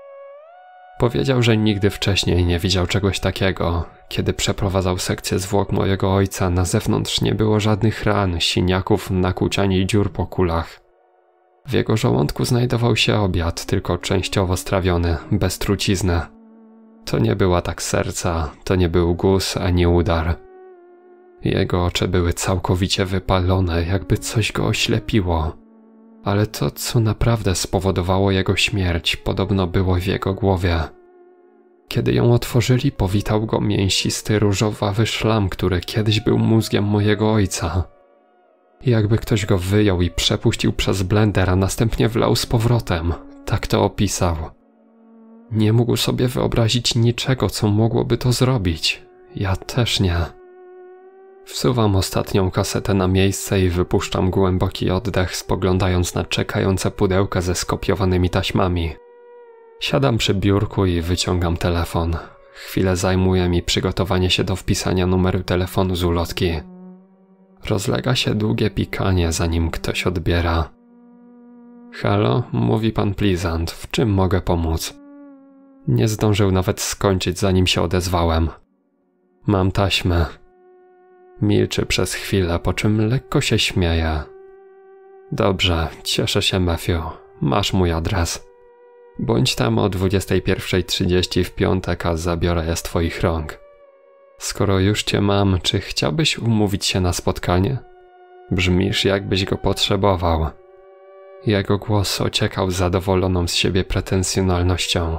Powiedział, że nigdy wcześniej nie widział czegoś takiego. Kiedy przeprowadzał sekcję zwłok mojego ojca, na zewnątrz nie było żadnych ran, siniaków, nakłuć ani dziur po kulach. W jego żołądku znajdował się obiad, tylko częściowo strawiony, bez trucizny. To nie była tak serca, to nie był guz ani udar. Jego oczy były całkowicie wypalone, jakby coś go oślepiło ale to, co naprawdę spowodowało jego śmierć, podobno było w jego głowie. Kiedy ją otworzyli, powitał go mięsisty różowawy szlam, który kiedyś był mózgiem mojego ojca. Jakby ktoś go wyjął i przepuścił przez blender, a następnie wlał z powrotem. Tak to opisał. Nie mógł sobie wyobrazić niczego, co mogłoby to zrobić. Ja też nie. Wsuwam ostatnią kasetę na miejsce i wypuszczam głęboki oddech, spoglądając na czekające pudełka ze skopiowanymi taśmami. Siadam przy biurku i wyciągam telefon. Chwilę zajmuje mi przygotowanie się do wpisania numeru telefonu z ulotki. Rozlega się długie pikanie, zanim ktoś odbiera. Halo, mówi pan Plizant, w czym mogę pomóc? Nie zdążył nawet skończyć, zanim się odezwałem. Mam taśmę. Milczy przez chwilę, po czym lekko się śmieje. Dobrze, cieszę się, Mafio. Masz mój adres. Bądź tam o 21.30 w piątek, a zabiorę je z twoich rąk. Skoro już cię mam, czy chciałbyś umówić się na spotkanie? Brzmisz, jakbyś go potrzebował. Jego głos ociekał zadowoloną z siebie pretensjonalnością.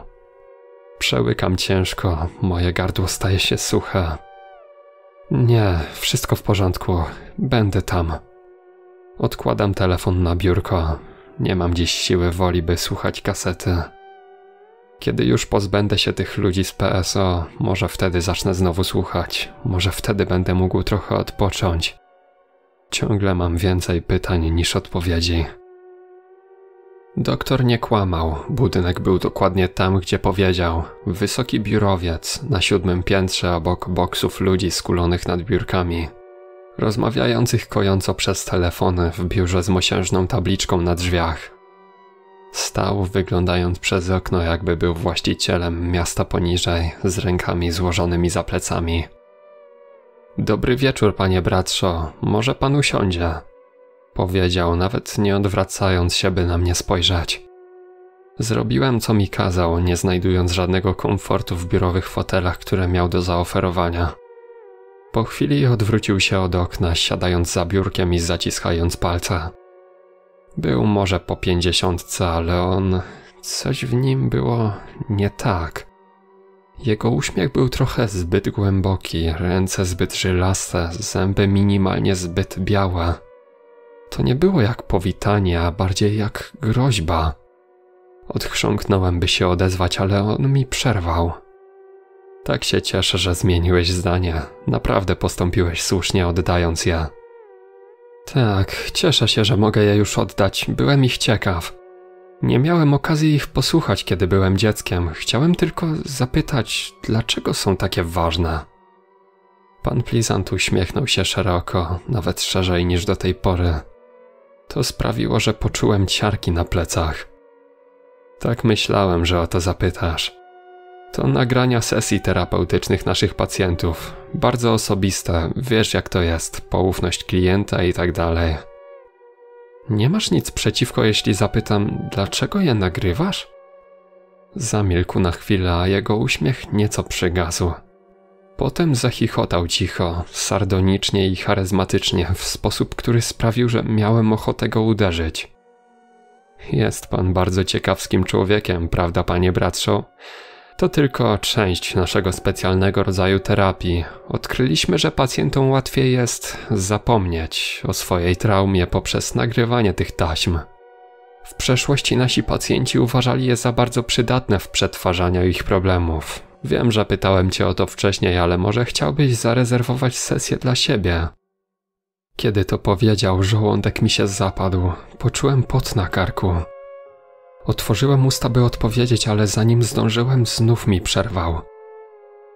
Przełykam ciężko, moje gardło staje się suche, nie, wszystko w porządku. Będę tam. Odkładam telefon na biurko. Nie mam dziś siły woli, by słuchać kasety. Kiedy już pozbędę się tych ludzi z PSO, może wtedy zacznę znowu słuchać, może wtedy będę mógł trochę odpocząć. Ciągle mam więcej pytań niż odpowiedzi. Doktor nie kłamał, budynek był dokładnie tam, gdzie powiedział. Wysoki biurowiec, na siódmym piętrze obok boksów ludzi skulonych nad biurkami. Rozmawiających kojąco przez telefony w biurze z mosiężną tabliczką na drzwiach. Stał, wyglądając przez okno, jakby był właścicielem miasta poniżej, z rękami złożonymi za plecami. Dobry wieczór, panie bratrzo, może pan usiądzie? powiedział, nawet nie odwracając się, by na mnie spojrzeć. Zrobiłem, co mi kazał, nie znajdując żadnego komfortu w biurowych fotelach, które miał do zaoferowania. Po chwili odwrócił się od okna, siadając za biurkiem i zaciskając palce. Był może po pięćdziesiątce, ale on. coś w nim było nie tak. Jego uśmiech był trochę zbyt głęboki, ręce zbyt żylaste, zęby minimalnie zbyt białe. To nie było jak powitanie, a bardziej jak groźba. Odchrząknąłem, by się odezwać, ale on mi przerwał. Tak się cieszę, że zmieniłeś zdanie. Naprawdę postąpiłeś słusznie, oddając je. Tak, cieszę się, że mogę je już oddać. Byłem ich ciekaw. Nie miałem okazji ich posłuchać, kiedy byłem dzieckiem. Chciałem tylko zapytać, dlaczego są takie ważne. Pan Plizant uśmiechnął się szeroko, nawet szerzej niż do tej pory. To sprawiło, że poczułem ciarki na plecach. Tak myślałem, że o to zapytasz. To nagrania sesji terapeutycznych naszych pacjentów. Bardzo osobiste, wiesz jak to jest, poufność klienta i tak dalej. Nie masz nic przeciwko, jeśli zapytam, dlaczego je nagrywasz? Zamilkł na chwilę, a jego uśmiech nieco przygasł. Potem zachichotał cicho, sardonicznie i charyzmatycznie, w sposób, który sprawił, że miałem ochotę go uderzyć. Jest pan bardzo ciekawskim człowiekiem, prawda, panie bratrzo? To tylko część naszego specjalnego rodzaju terapii. Odkryliśmy, że pacjentom łatwiej jest zapomnieć o swojej traumie poprzez nagrywanie tych taśm. W przeszłości nasi pacjenci uważali je za bardzo przydatne w przetwarzaniu ich problemów. Wiem, że pytałem cię o to wcześniej, ale może chciałbyś zarezerwować sesję dla siebie. Kiedy to powiedział, żołądek mi się zapadł. Poczułem pot na karku. Otworzyłem usta, by odpowiedzieć, ale zanim zdążyłem, znów mi przerwał.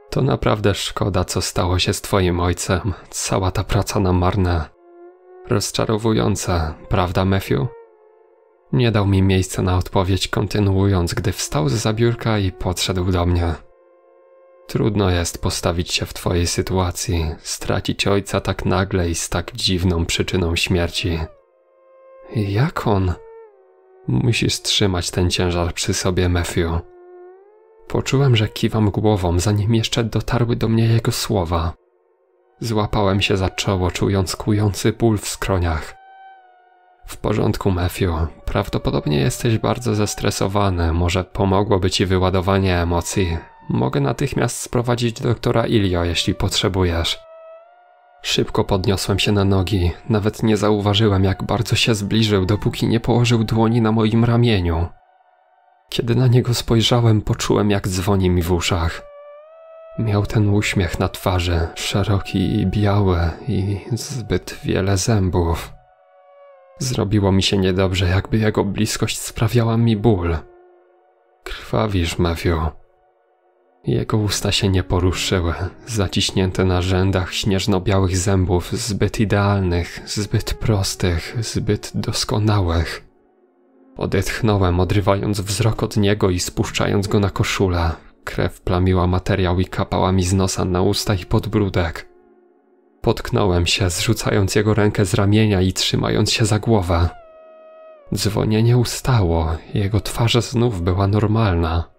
To naprawdę szkoda, co stało się z twoim ojcem. Cała ta praca na marne. Rozczarowujące, prawda, Matthew? Nie dał mi miejsca na odpowiedź, kontynuując, gdy wstał z biurka i podszedł do mnie. Trudno jest postawić się w twojej sytuacji, stracić ojca tak nagle i z tak dziwną przyczyną śmierci. Jak on? Musisz trzymać ten ciężar przy sobie, Matthew. Poczułem, że kiwam głową, zanim jeszcze dotarły do mnie jego słowa. Złapałem się za czoło, czując kłujący ból w skroniach. W porządku, Matthew. Prawdopodobnie jesteś bardzo zestresowany. Może pomogłoby ci wyładowanie emocji. Mogę natychmiast sprowadzić doktora Ilio, jeśli potrzebujesz. Szybko podniosłem się na nogi, nawet nie zauważyłem jak bardzo się zbliżył, dopóki nie położył dłoni na moim ramieniu. Kiedy na niego spojrzałem, poczułem jak dzwoni mi w uszach. Miał ten uśmiech na twarzy, szeroki i biały i zbyt wiele zębów. Zrobiło mi się niedobrze, jakby jego bliskość sprawiała mi ból. Krwawisz, Matthew. Jego usta się nie poruszyły, zaciśnięte na rzędach śnieżno-białych zębów, zbyt idealnych, zbyt prostych, zbyt doskonałych. Odetchnąłem, odrywając wzrok od niego i spuszczając go na koszulę. Krew plamiła materiał i kapała mi z nosa na usta i podbródek. Potknąłem się, zrzucając jego rękę z ramienia i trzymając się za głowę. Dzwonienie ustało, jego twarz znów była normalna.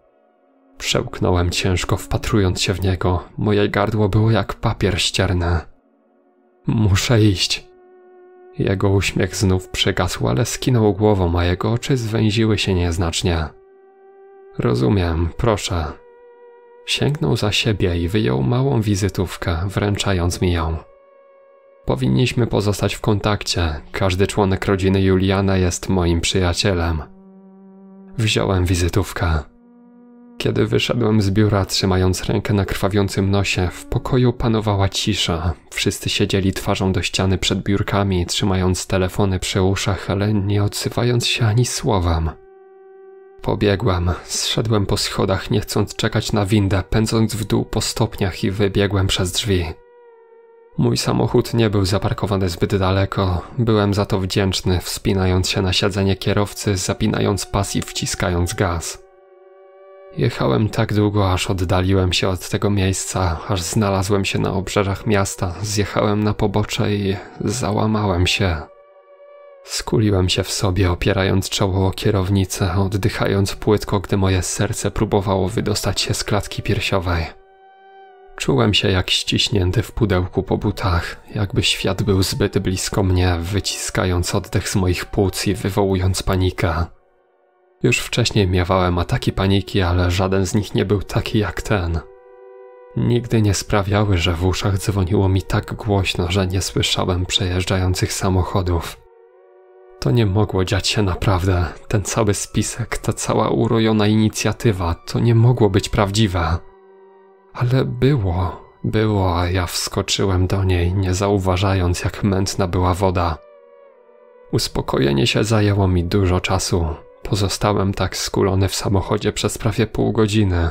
Przełknąłem ciężko, wpatrując się w niego. Moje gardło było jak papier ścierny. Muszę iść. Jego uśmiech znów przygasł, ale skinął głową, a jego oczy zwęziły się nieznacznie. Rozumiem, proszę. Sięgnął za siebie i wyjął małą wizytówkę, wręczając mi ją. Powinniśmy pozostać w kontakcie. Każdy członek rodziny Juliana jest moim przyjacielem. Wziąłem wizytówkę. Kiedy wyszedłem z biura, trzymając rękę na krwawiącym nosie, w pokoju panowała cisza. Wszyscy siedzieli twarzą do ściany przed biurkami, trzymając telefony przy uszach, ale nie odzywając się ani słowem. Pobiegłem, zszedłem po schodach, nie chcąc czekać na windę, pędząc w dół po stopniach i wybiegłem przez drzwi. Mój samochód nie był zaparkowany zbyt daleko, byłem za to wdzięczny, wspinając się na siedzenie kierowcy, zapinając pas i wciskając gaz. Jechałem tak długo, aż oddaliłem się od tego miejsca, aż znalazłem się na obrzeżach miasta, zjechałem na pobocze i załamałem się. Skuliłem się w sobie, opierając czoło o kierownicę, oddychając płytko, gdy moje serce próbowało wydostać się z klatki piersiowej. Czułem się jak ściśnięty w pudełku po butach, jakby świat był zbyt blisko mnie, wyciskając oddech z moich płuc i wywołując panikę. Już wcześniej miewałem ataki paniki, ale żaden z nich nie był taki jak ten. Nigdy nie sprawiały, że w uszach dzwoniło mi tak głośno, że nie słyszałem przejeżdżających samochodów. To nie mogło dziać się naprawdę. Ten cały spisek, ta cała urojona inicjatywa, to nie mogło być prawdziwe. Ale było, było, a ja wskoczyłem do niej, nie zauważając, jak mętna była woda. Uspokojenie się zajęło mi dużo czasu. Pozostałem tak skulony w samochodzie przez prawie pół godziny.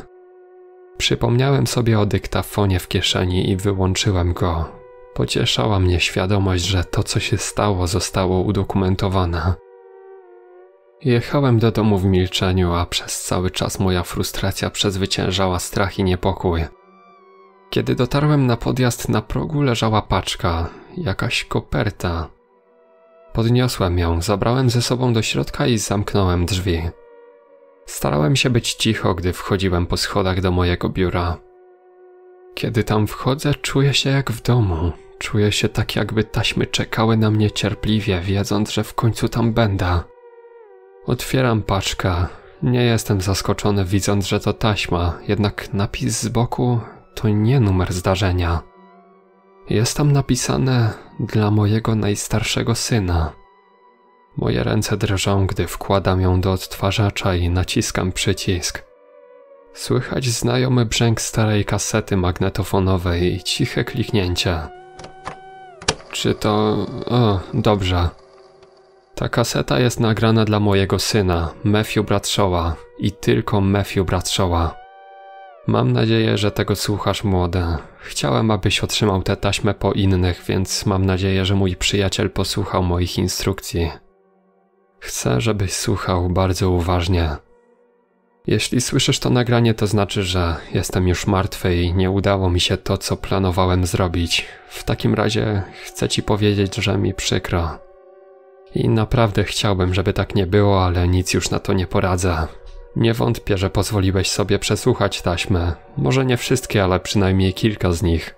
Przypomniałem sobie o dyktafonie w kieszeni i wyłączyłem go. Pocieszała mnie świadomość, że to, co się stało, zostało udokumentowane. Jechałem do domu w milczeniu, a przez cały czas moja frustracja przezwyciężała strach i niepokój. Kiedy dotarłem na podjazd, na progu leżała paczka, jakaś koperta. Podniosłem ją, zabrałem ze sobą do środka i zamknąłem drzwi. Starałem się być cicho, gdy wchodziłem po schodach do mojego biura. Kiedy tam wchodzę, czuję się jak w domu. Czuję się tak, jakby taśmy czekały na mnie cierpliwie, wiedząc, że w końcu tam będę. Otwieram paczkę. Nie jestem zaskoczony, widząc, że to taśma, jednak napis z boku to nie numer zdarzenia. Jest tam napisane dla mojego najstarszego syna. Moje ręce drżą, gdy wkładam ją do odtwarzacza i naciskam przycisk. Słychać znajomy brzęk starej kasety magnetofonowej i ciche kliknięcia. Czy to... O, dobrze. Ta kaseta jest nagrana dla mojego syna, Matthew Bradshawa i tylko Matthew Bradshawa. Mam nadzieję, że tego słuchasz młoda. Chciałem, abyś otrzymał tę taśmę po innych, więc mam nadzieję, że mój przyjaciel posłuchał moich instrukcji. Chcę, żebyś słuchał bardzo uważnie. Jeśli słyszysz to nagranie, to znaczy, że jestem już martwy i nie udało mi się to, co planowałem zrobić. W takim razie chcę ci powiedzieć, że mi przykro. I naprawdę chciałbym, żeby tak nie było, ale nic już na to nie poradza. Nie wątpię, że pozwoliłeś sobie przesłuchać taśmę. Może nie wszystkie, ale przynajmniej kilka z nich.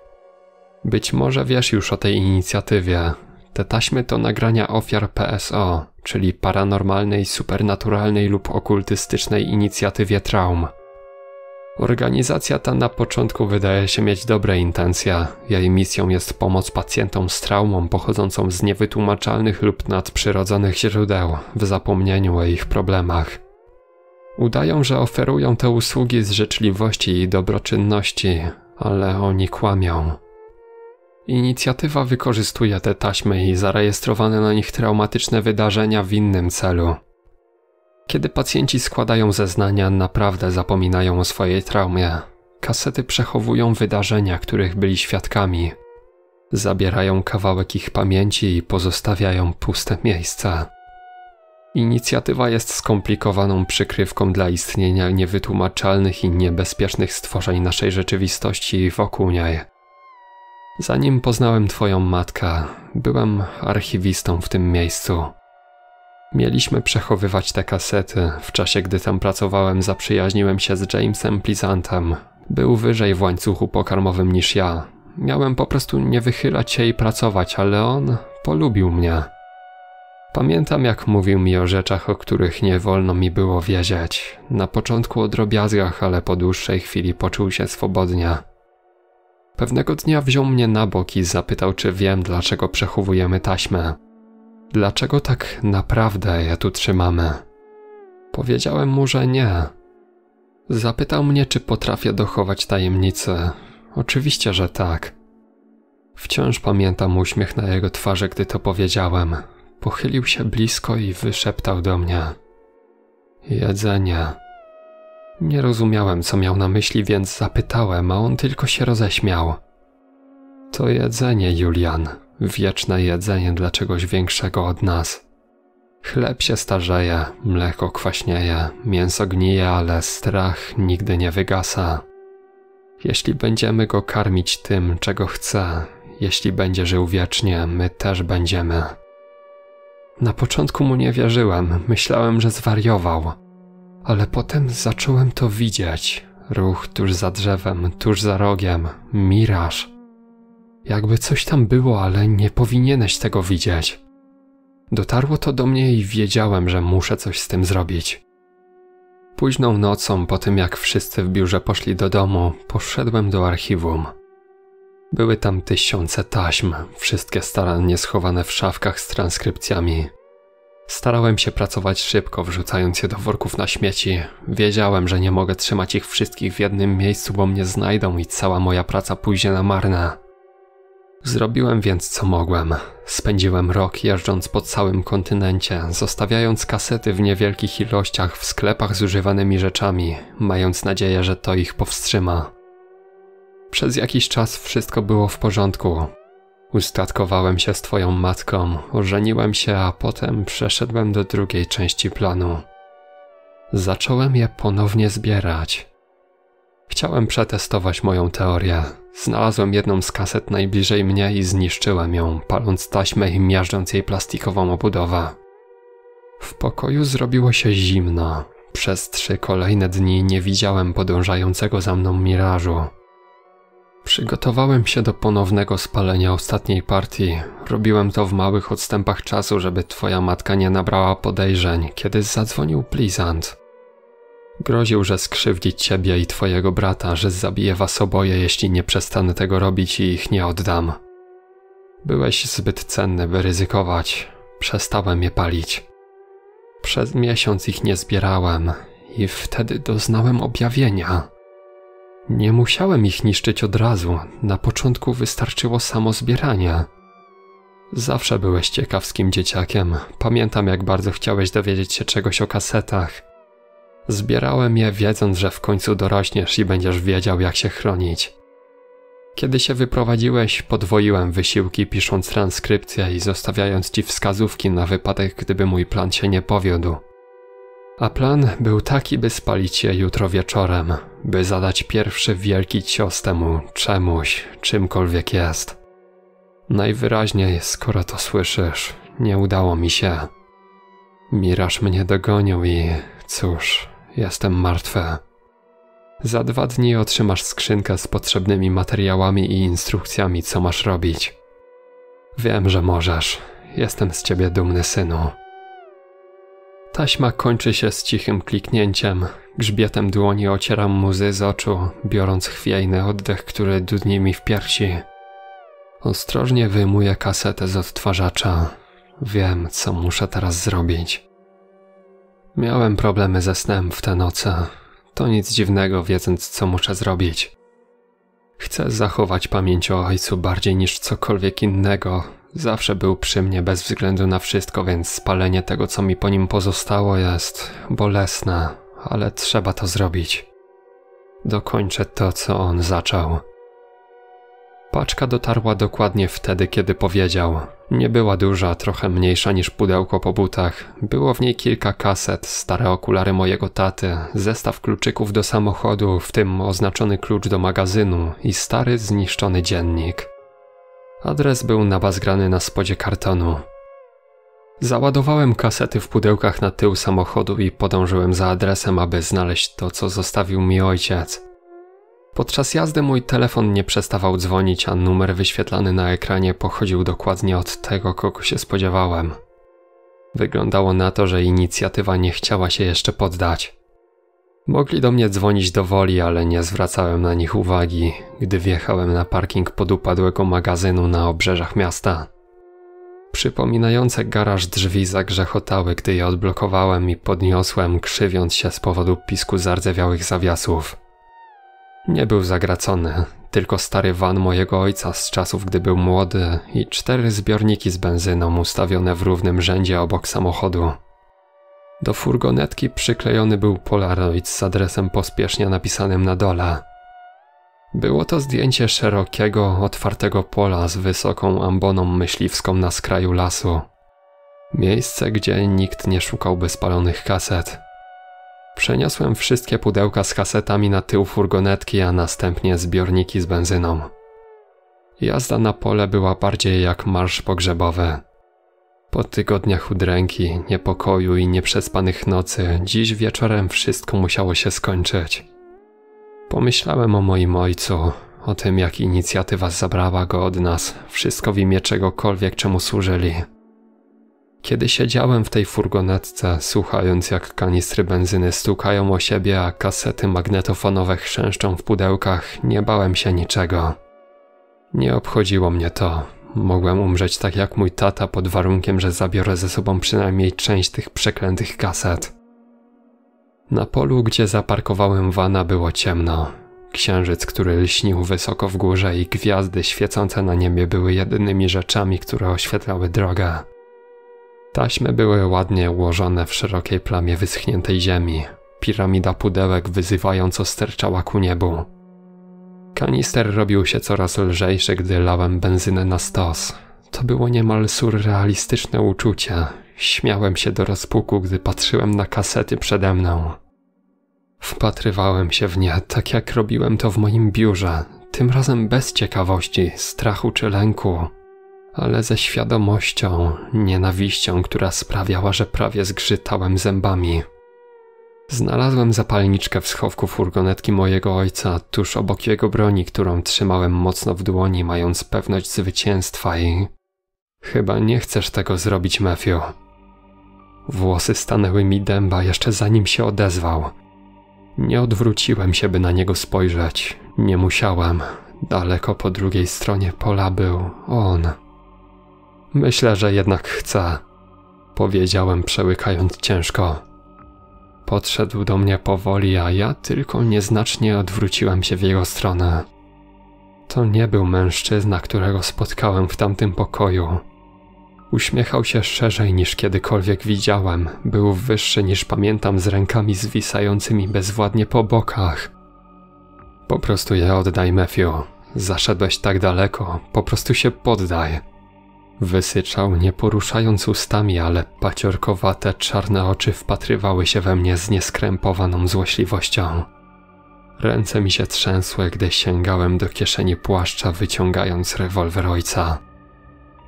Być może wiesz już o tej inicjatywie. Te taśmy to nagrania ofiar PSO, czyli paranormalnej, supernaturalnej lub okultystycznej inicjatywie traum. Organizacja ta na początku wydaje się mieć dobre intencje. Jej misją jest pomoc pacjentom z traumą pochodzącą z niewytłumaczalnych lub nadprzyrodzonych źródeł, w zapomnieniu o ich problemach. Udają, że oferują te usługi z życzliwości i dobroczynności, ale oni kłamią. Inicjatywa wykorzystuje te taśmy i zarejestrowane na nich traumatyczne wydarzenia w innym celu. Kiedy pacjenci składają zeznania, naprawdę zapominają o swojej traumie. Kasety przechowują wydarzenia, których byli świadkami. Zabierają kawałek ich pamięci i pozostawiają puste miejsca. Inicjatywa jest skomplikowaną przykrywką dla istnienia niewytłumaczalnych i niebezpiecznych stworzeń naszej rzeczywistości i wokół niej. Zanim poznałem Twoją matkę, byłem archiwistą w tym miejscu. Mieliśmy przechowywać te kasety. W czasie, gdy tam pracowałem, zaprzyjaźniłem się z Jamesem Plizantem. Był wyżej w łańcuchu pokarmowym niż ja. Miałem po prostu nie wychylać się i pracować, ale on polubił mnie. Pamiętam, jak mówił mi o rzeczach, o których nie wolno mi było wiedzieć. Na początku o drobiazgach, ale po dłuższej chwili poczuł się swobodnie. Pewnego dnia wziął mnie na bok i zapytał, czy wiem, dlaczego przechowujemy taśmę. Dlaczego tak naprawdę je tu trzymamy? Powiedziałem mu, że nie. Zapytał mnie, czy potrafię dochować tajemnicy. Oczywiście, że tak. Wciąż pamiętam uśmiech na jego twarzy, gdy to powiedziałem pochylił się blisko i wyszeptał do mnie: Jedzenie. Nie rozumiałem, co miał na myśli, więc zapytałem, a on tylko się roześmiał. To jedzenie, Julian, wieczne jedzenie dla czegoś większego od nas. Chleb się starzeje, mleko kwaśnieje, mięso gnije, ale strach nigdy nie wygasa. Jeśli będziemy go karmić tym, czego chce, jeśli będzie żył wiecznie, my też będziemy. Na początku mu nie wierzyłem, myślałem, że zwariował, ale potem zacząłem to widzieć. Ruch tuż za drzewem, tuż za rogiem, miraż. Jakby coś tam było, ale nie powinieneś tego widzieć. Dotarło to do mnie i wiedziałem, że muszę coś z tym zrobić. Późną nocą, po tym jak wszyscy w biurze poszli do domu, poszedłem do archiwum. Były tam tysiące taśm, wszystkie starannie schowane w szafkach z transkrypcjami. Starałem się pracować szybko, wrzucając je do worków na śmieci. Wiedziałem, że nie mogę trzymać ich wszystkich w jednym miejscu, bo mnie znajdą i cała moja praca pójdzie na marne. Zrobiłem więc co mogłem. Spędziłem rok jeżdżąc po całym kontynencie, zostawiając kasety w niewielkich ilościach w sklepach z używanymi rzeczami, mając nadzieję, że to ich powstrzyma. Przez jakiś czas wszystko było w porządku. Ustatkowałem się z twoją matką, ożeniłem się, a potem przeszedłem do drugiej części planu. Zacząłem je ponownie zbierać. Chciałem przetestować moją teorię. Znalazłem jedną z kaset najbliżej mnie i zniszczyłem ją, paląc taśmę i miażdżąc jej plastikową obudowę. W pokoju zrobiło się zimno. Przez trzy kolejne dni nie widziałem podążającego za mną mirażu. Przygotowałem się do ponownego spalenia ostatniej partii. Robiłem to w małych odstępach czasu, żeby twoja matka nie nabrała podejrzeń, kiedy zadzwonił Plizant. Groził, że skrzywdzi ciebie i twojego brata, że zabije was oboje, jeśli nie przestanę tego robić i ich nie oddam. Byłeś zbyt cenny, by ryzykować. Przestałem je palić. Przez miesiąc ich nie zbierałem i wtedy doznałem objawienia. Nie musiałem ich niszczyć od razu, na początku wystarczyło samo zbieranie. Zawsze byłeś ciekawskim dzieciakiem, pamiętam jak bardzo chciałeś dowiedzieć się czegoś o kasetach. Zbierałem je wiedząc, że w końcu dorośniesz i będziesz wiedział jak się chronić. Kiedy się wyprowadziłeś, podwoiłem wysiłki pisząc transkrypcję i zostawiając ci wskazówki na wypadek, gdyby mój plan się nie powiódł. A plan był taki, by spalić je jutro wieczorem, by zadać pierwszy wielki cios temu czemuś, czymkolwiek jest. Najwyraźniej, skoro to słyszysz, nie udało mi się. Miraż mnie dogonił i cóż, jestem martwy. Za dwa dni otrzymasz skrzynkę z potrzebnymi materiałami i instrukcjami, co masz robić. Wiem, że możesz. Jestem z ciebie dumny, synu. Taśma kończy się z cichym kliknięciem. Grzbietem dłoni ocieram muzy z oczu, biorąc chwiejny oddech, który dudni mi w piersi. Ostrożnie wyjmuję kasetę z odtwarzacza. Wiem, co muszę teraz zrobić. Miałem problemy ze snem w tę nocy. To nic dziwnego, wiedząc, co muszę zrobić. Chcę zachować pamięć o ojcu bardziej niż cokolwiek innego, Zawsze był przy mnie bez względu na wszystko, więc spalenie tego, co mi po nim pozostało, jest bolesne, ale trzeba to zrobić. Dokończę to, co on zaczął. Paczka dotarła dokładnie wtedy, kiedy powiedział. Nie była duża, trochę mniejsza niż pudełko po butach. Było w niej kilka kaset, stare okulary mojego taty, zestaw kluczyków do samochodu, w tym oznaczony klucz do magazynu i stary zniszczony dziennik. Adres był nabazgrany na spodzie kartonu. Załadowałem kasety w pudełkach na tył samochodu i podążyłem za adresem, aby znaleźć to, co zostawił mi ojciec. Podczas jazdy mój telefon nie przestawał dzwonić, a numer wyświetlany na ekranie pochodził dokładnie od tego, kogo się spodziewałem. Wyglądało na to, że inicjatywa nie chciała się jeszcze poddać. Mogli do mnie dzwonić do woli, ale nie zwracałem na nich uwagi, gdy wjechałem na parking podupadłego magazynu na obrzeżach miasta. Przypominające garaż drzwi zagrzechotały, gdy je odblokowałem i podniosłem, krzywiąc się z powodu pisku zardzewiałych zawiasów. Nie był zagracony, tylko stary van mojego ojca z czasów, gdy był młody i cztery zbiorniki z benzyną ustawione w równym rzędzie obok samochodu. Do furgonetki przyklejony był polaroid z adresem pospiesznie napisanym na dole. Było to zdjęcie szerokiego, otwartego pola z wysoką amboną myśliwską na skraju lasu. Miejsce, gdzie nikt nie szukałby spalonych kaset. Przeniosłem wszystkie pudełka z kasetami na tył furgonetki, a następnie zbiorniki z benzyną. Jazda na pole była bardziej jak marsz pogrzebowy. Po tygodniach udręki, niepokoju i nieprzespanych nocy, dziś wieczorem wszystko musiało się skończyć. Pomyślałem o moim ojcu, o tym jak inicjatywa zabrała go od nas, wszystko w imię czegokolwiek czemu służyli. Kiedy siedziałem w tej furgonetce, słuchając jak kanistry benzyny stukają o siebie, a kasety magnetofonowe chrzęszczą w pudełkach, nie bałem się niczego. Nie obchodziło mnie to, mogłem umrzeć tak jak mój tata pod warunkiem, że zabiorę ze sobą przynajmniej część tych przeklętych kaset. Na polu, gdzie zaparkowałem wana, było ciemno. Księżyc, który lśnił wysoko w górze i gwiazdy świecące na niebie były jedynymi rzeczami, które oświetlały drogę. Taśmy były ładnie ułożone w szerokiej plamie wyschniętej ziemi. Piramida pudełek wyzywająco sterczała ku niebu. Kanister robił się coraz lżejszy, gdy lałem benzynę na stos. To było niemal surrealistyczne uczucie. Śmiałem się do rozpuku, gdy patrzyłem na kasety przede mną. Wpatrywałem się w nie, tak jak robiłem to w moim biurze, tym razem bez ciekawości, strachu czy lęku, ale ze świadomością, nienawiścią, która sprawiała, że prawie zgrzytałem zębami. Znalazłem zapalniczkę w schowku furgonetki mojego ojca, tuż obok jego broni, którą trzymałem mocno w dłoni, mając pewność zwycięstwa i... Chyba nie chcesz tego zrobić, Matthew. Włosy stanęły mi dęba jeszcze zanim się odezwał. Nie odwróciłem się, by na niego spojrzeć. Nie musiałem. Daleko po drugiej stronie pola był on. Myślę, że jednak chce. Powiedziałem, przełykając ciężko. Podszedł do mnie powoli, a ja tylko nieznacznie odwróciłem się w jego stronę. To nie był mężczyzna, którego spotkałem w tamtym pokoju. Uśmiechał się szerzej niż kiedykolwiek widziałem, był wyższy niż pamiętam z rękami zwisającymi bezwładnie po bokach. Po prostu je oddaj, Matthew. Zaszedłeś tak daleko, po prostu się poddaj. Wysyczał, nie poruszając ustami, ale paciorkowate czarne oczy wpatrywały się we mnie z nieskrępowaną złośliwością. Ręce mi się trzęsły, gdy sięgałem do kieszeni płaszcza, wyciągając rewolwer ojca.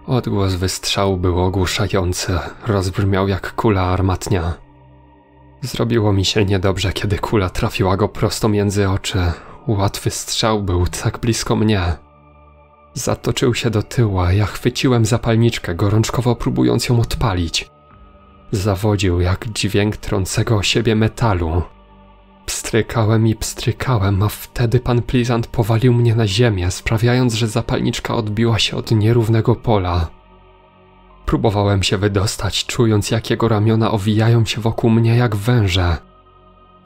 Odgłos wystrzału był ogłuszający, rozbrzmiał jak kula armatnia. Zrobiło mi się niedobrze, kiedy kula trafiła go prosto między oczy. Łatwy strzał był tak blisko mnie. Zatoczył się do tyła, ja chwyciłem zapalniczkę, gorączkowo próbując ją odpalić. Zawodził jak dźwięk trącego o siebie metalu. Pstrykałem i pstrykałem, a wtedy pan Plizant powalił mnie na ziemię, sprawiając, że zapalniczka odbiła się od nierównego pola. Próbowałem się wydostać, czując jak jego ramiona owijają się wokół mnie jak węże.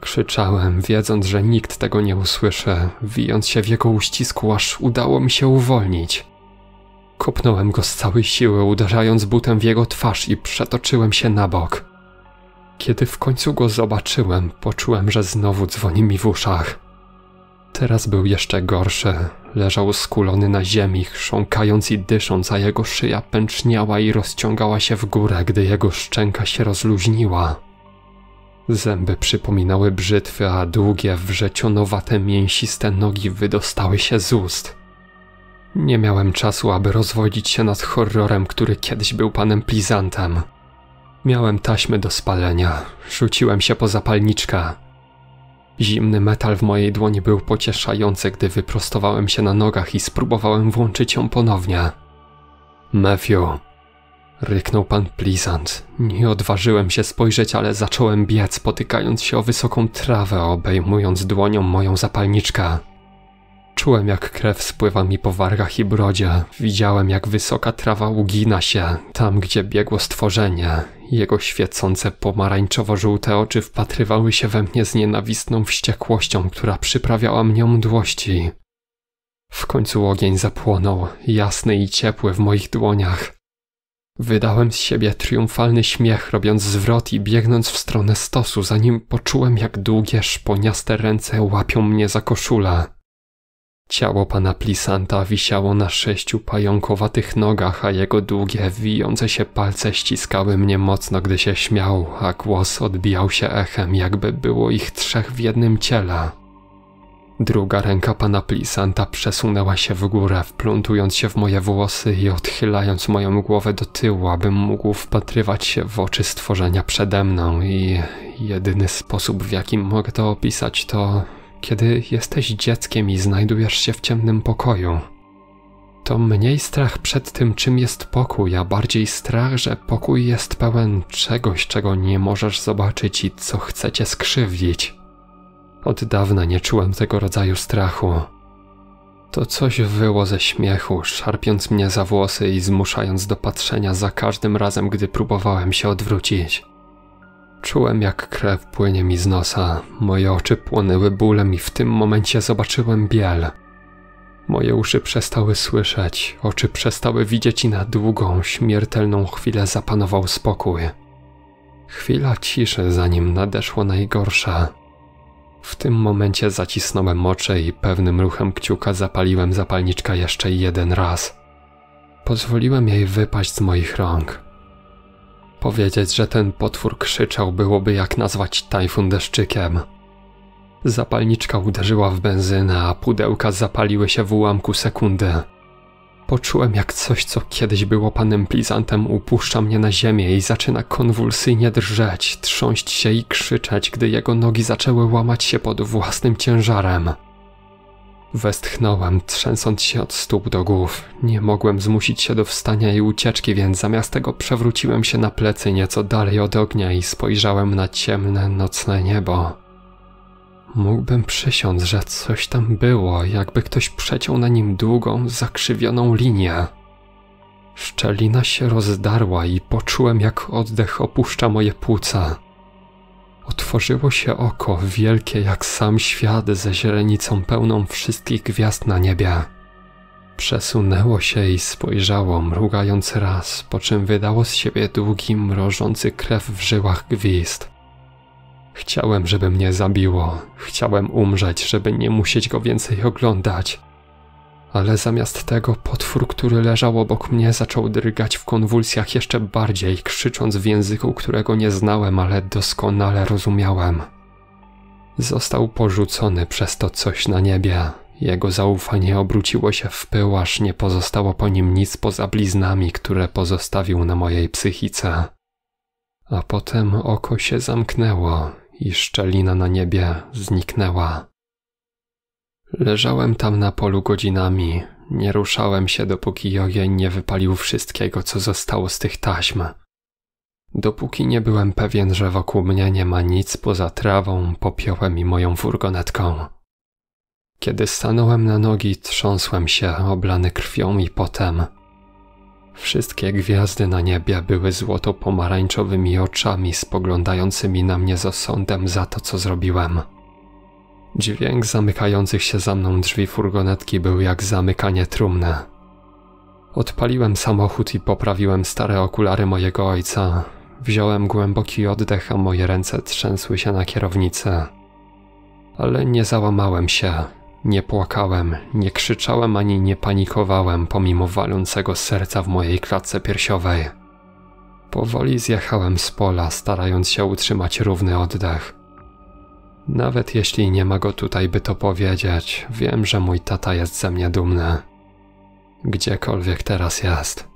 Krzyczałem, wiedząc, że nikt tego nie usłyszy, wijąc się w jego uścisku, aż udało mi się uwolnić. Kopnąłem go z całej siły, uderzając butem w jego twarz i przetoczyłem się na bok. Kiedy w końcu go zobaczyłem, poczułem, że znowu dzwoni mi w uszach. Teraz był jeszcze gorszy. Leżał skulony na ziemi, chrząkając i dysząc, a jego szyja pęczniała i rozciągała się w górę, gdy jego szczęka się rozluźniła. Zęby przypominały brzytwy, a długie, wrzecionowate, mięsiste nogi wydostały się z ust. Nie miałem czasu, aby rozwodzić się nad horrorem, który kiedyś był panem Plizantem. Miałem taśmy do spalenia, rzuciłem się po zapalniczkę. Zimny metal w mojej dłoni był pocieszający, gdy wyprostowałem się na nogach i spróbowałem włączyć ją ponownie. Matthew, Ryknął pan Plizant. Nie odważyłem się spojrzeć, ale zacząłem biec, potykając się o wysoką trawę, obejmując dłonią moją zapalniczkę. Czułem, jak krew spływa mi po wargach i brodzie. Widziałem, jak wysoka trawa ugina się, tam gdzie biegło stworzenie. Jego świecące pomarańczowo-żółte oczy wpatrywały się we mnie z nienawistną wściekłością, która przyprawiała mnie mdłości. W końcu ogień zapłonął, jasny i ciepły w moich dłoniach. Wydałem z siebie triumfalny śmiech, robiąc zwrot i biegnąc w stronę stosu, zanim poczułem, jak długie, szponiaste ręce łapią mnie za koszula. Ciało pana Plisanta wisiało na sześciu pająkowatych nogach, a jego długie, wijące się palce ściskały mnie mocno, gdy się śmiał, a głos odbijał się echem, jakby było ich trzech w jednym ciele. Druga ręka pana Plisanta przesunęła się w górę, wplątując się w moje włosy i odchylając moją głowę do tyłu, abym mógł wpatrywać się w oczy stworzenia przede mną i jedyny sposób w jakim mogę to opisać to kiedy jesteś dzieckiem i znajdujesz się w ciemnym pokoju. To mniej strach przed tym, czym jest pokój, a bardziej strach, że pokój jest pełen czegoś, czego nie możesz zobaczyć i co chcecie skrzywdzić. Od dawna nie czułem tego rodzaju strachu. To coś wyło ze śmiechu, szarpiąc mnie za włosy i zmuszając do patrzenia za każdym razem, gdy próbowałem się odwrócić. Czułem, jak krew płynie mi z nosa, moje oczy płonęły bólem i w tym momencie zobaczyłem biel. Moje uszy przestały słyszeć, oczy przestały widzieć i na długą, śmiertelną chwilę zapanował spokój. Chwila ciszy, zanim nadeszła najgorsza, w tym momencie zacisnąłem oczy i pewnym ruchem kciuka zapaliłem zapalniczkę jeszcze jeden raz. Pozwoliłem jej wypaść z moich rąk. Powiedzieć, że ten potwór krzyczał byłoby jak nazwać tajfun deszczykiem. Zapalniczka uderzyła w benzynę, a pudełka zapaliły się w ułamku sekundy. Poczułem jak coś, co kiedyś było panem Blizantem, upuszcza mnie na ziemię i zaczyna konwulsyjnie drżeć, trząść się i krzyczeć, gdy jego nogi zaczęły łamać się pod własnym ciężarem. Westchnąłem, trzęsąc się od stóp do głów. Nie mogłem zmusić się do wstania i ucieczki, więc zamiast tego przewróciłem się na plecy nieco dalej od ognia i spojrzałem na ciemne, nocne niebo. Mógłbym przysiąc, że coś tam było, jakby ktoś przeciął na nim długą, zakrzywioną linię. Szczelina się rozdarła i poczułem, jak oddech opuszcza moje płuca. Otworzyło się oko, wielkie jak sam świat, ze źrenicą pełną wszystkich gwiazd na niebie. Przesunęło się i spojrzało, mrugając raz, po czym wydało z siebie długi, mrożący krew w żyłach gwizd. Chciałem, żeby mnie zabiło. Chciałem umrzeć, żeby nie musieć go więcej oglądać. Ale zamiast tego potwór, który leżał obok mnie, zaczął drgać w konwulsjach jeszcze bardziej, krzycząc w języku, którego nie znałem, ale doskonale rozumiałem. Został porzucony przez to coś na niebie. Jego zaufanie obróciło się w pył, aż nie pozostało po nim nic poza bliznami, które pozostawił na mojej psychice. A potem oko się zamknęło i szczelina na niebie zniknęła. Leżałem tam na polu godzinami, nie ruszałem się, dopóki ogień nie wypalił wszystkiego, co zostało z tych taśm. Dopóki nie byłem pewien, że wokół mnie nie ma nic poza trawą, popiołem i moją furgonetką. Kiedy stanąłem na nogi, trząsłem się, oblany krwią i potem. Wszystkie gwiazdy na niebie były złoto-pomarańczowymi oczami spoglądającymi na mnie z osądem za to, co zrobiłem. Dźwięk zamykających się za mną drzwi furgonetki był jak zamykanie trumny. Odpaliłem samochód i poprawiłem stare okulary mojego ojca. Wziąłem głęboki oddech, a moje ręce trzęsły się na kierownicy. Ale nie załamałem się. Nie płakałem, nie krzyczałem ani nie panikowałem pomimo walącego serca w mojej klatce piersiowej. Powoli zjechałem z pola, starając się utrzymać równy oddech. Nawet jeśli nie ma go tutaj, by to powiedzieć, wiem, że mój tata jest ze mnie dumny. Gdziekolwiek teraz jest.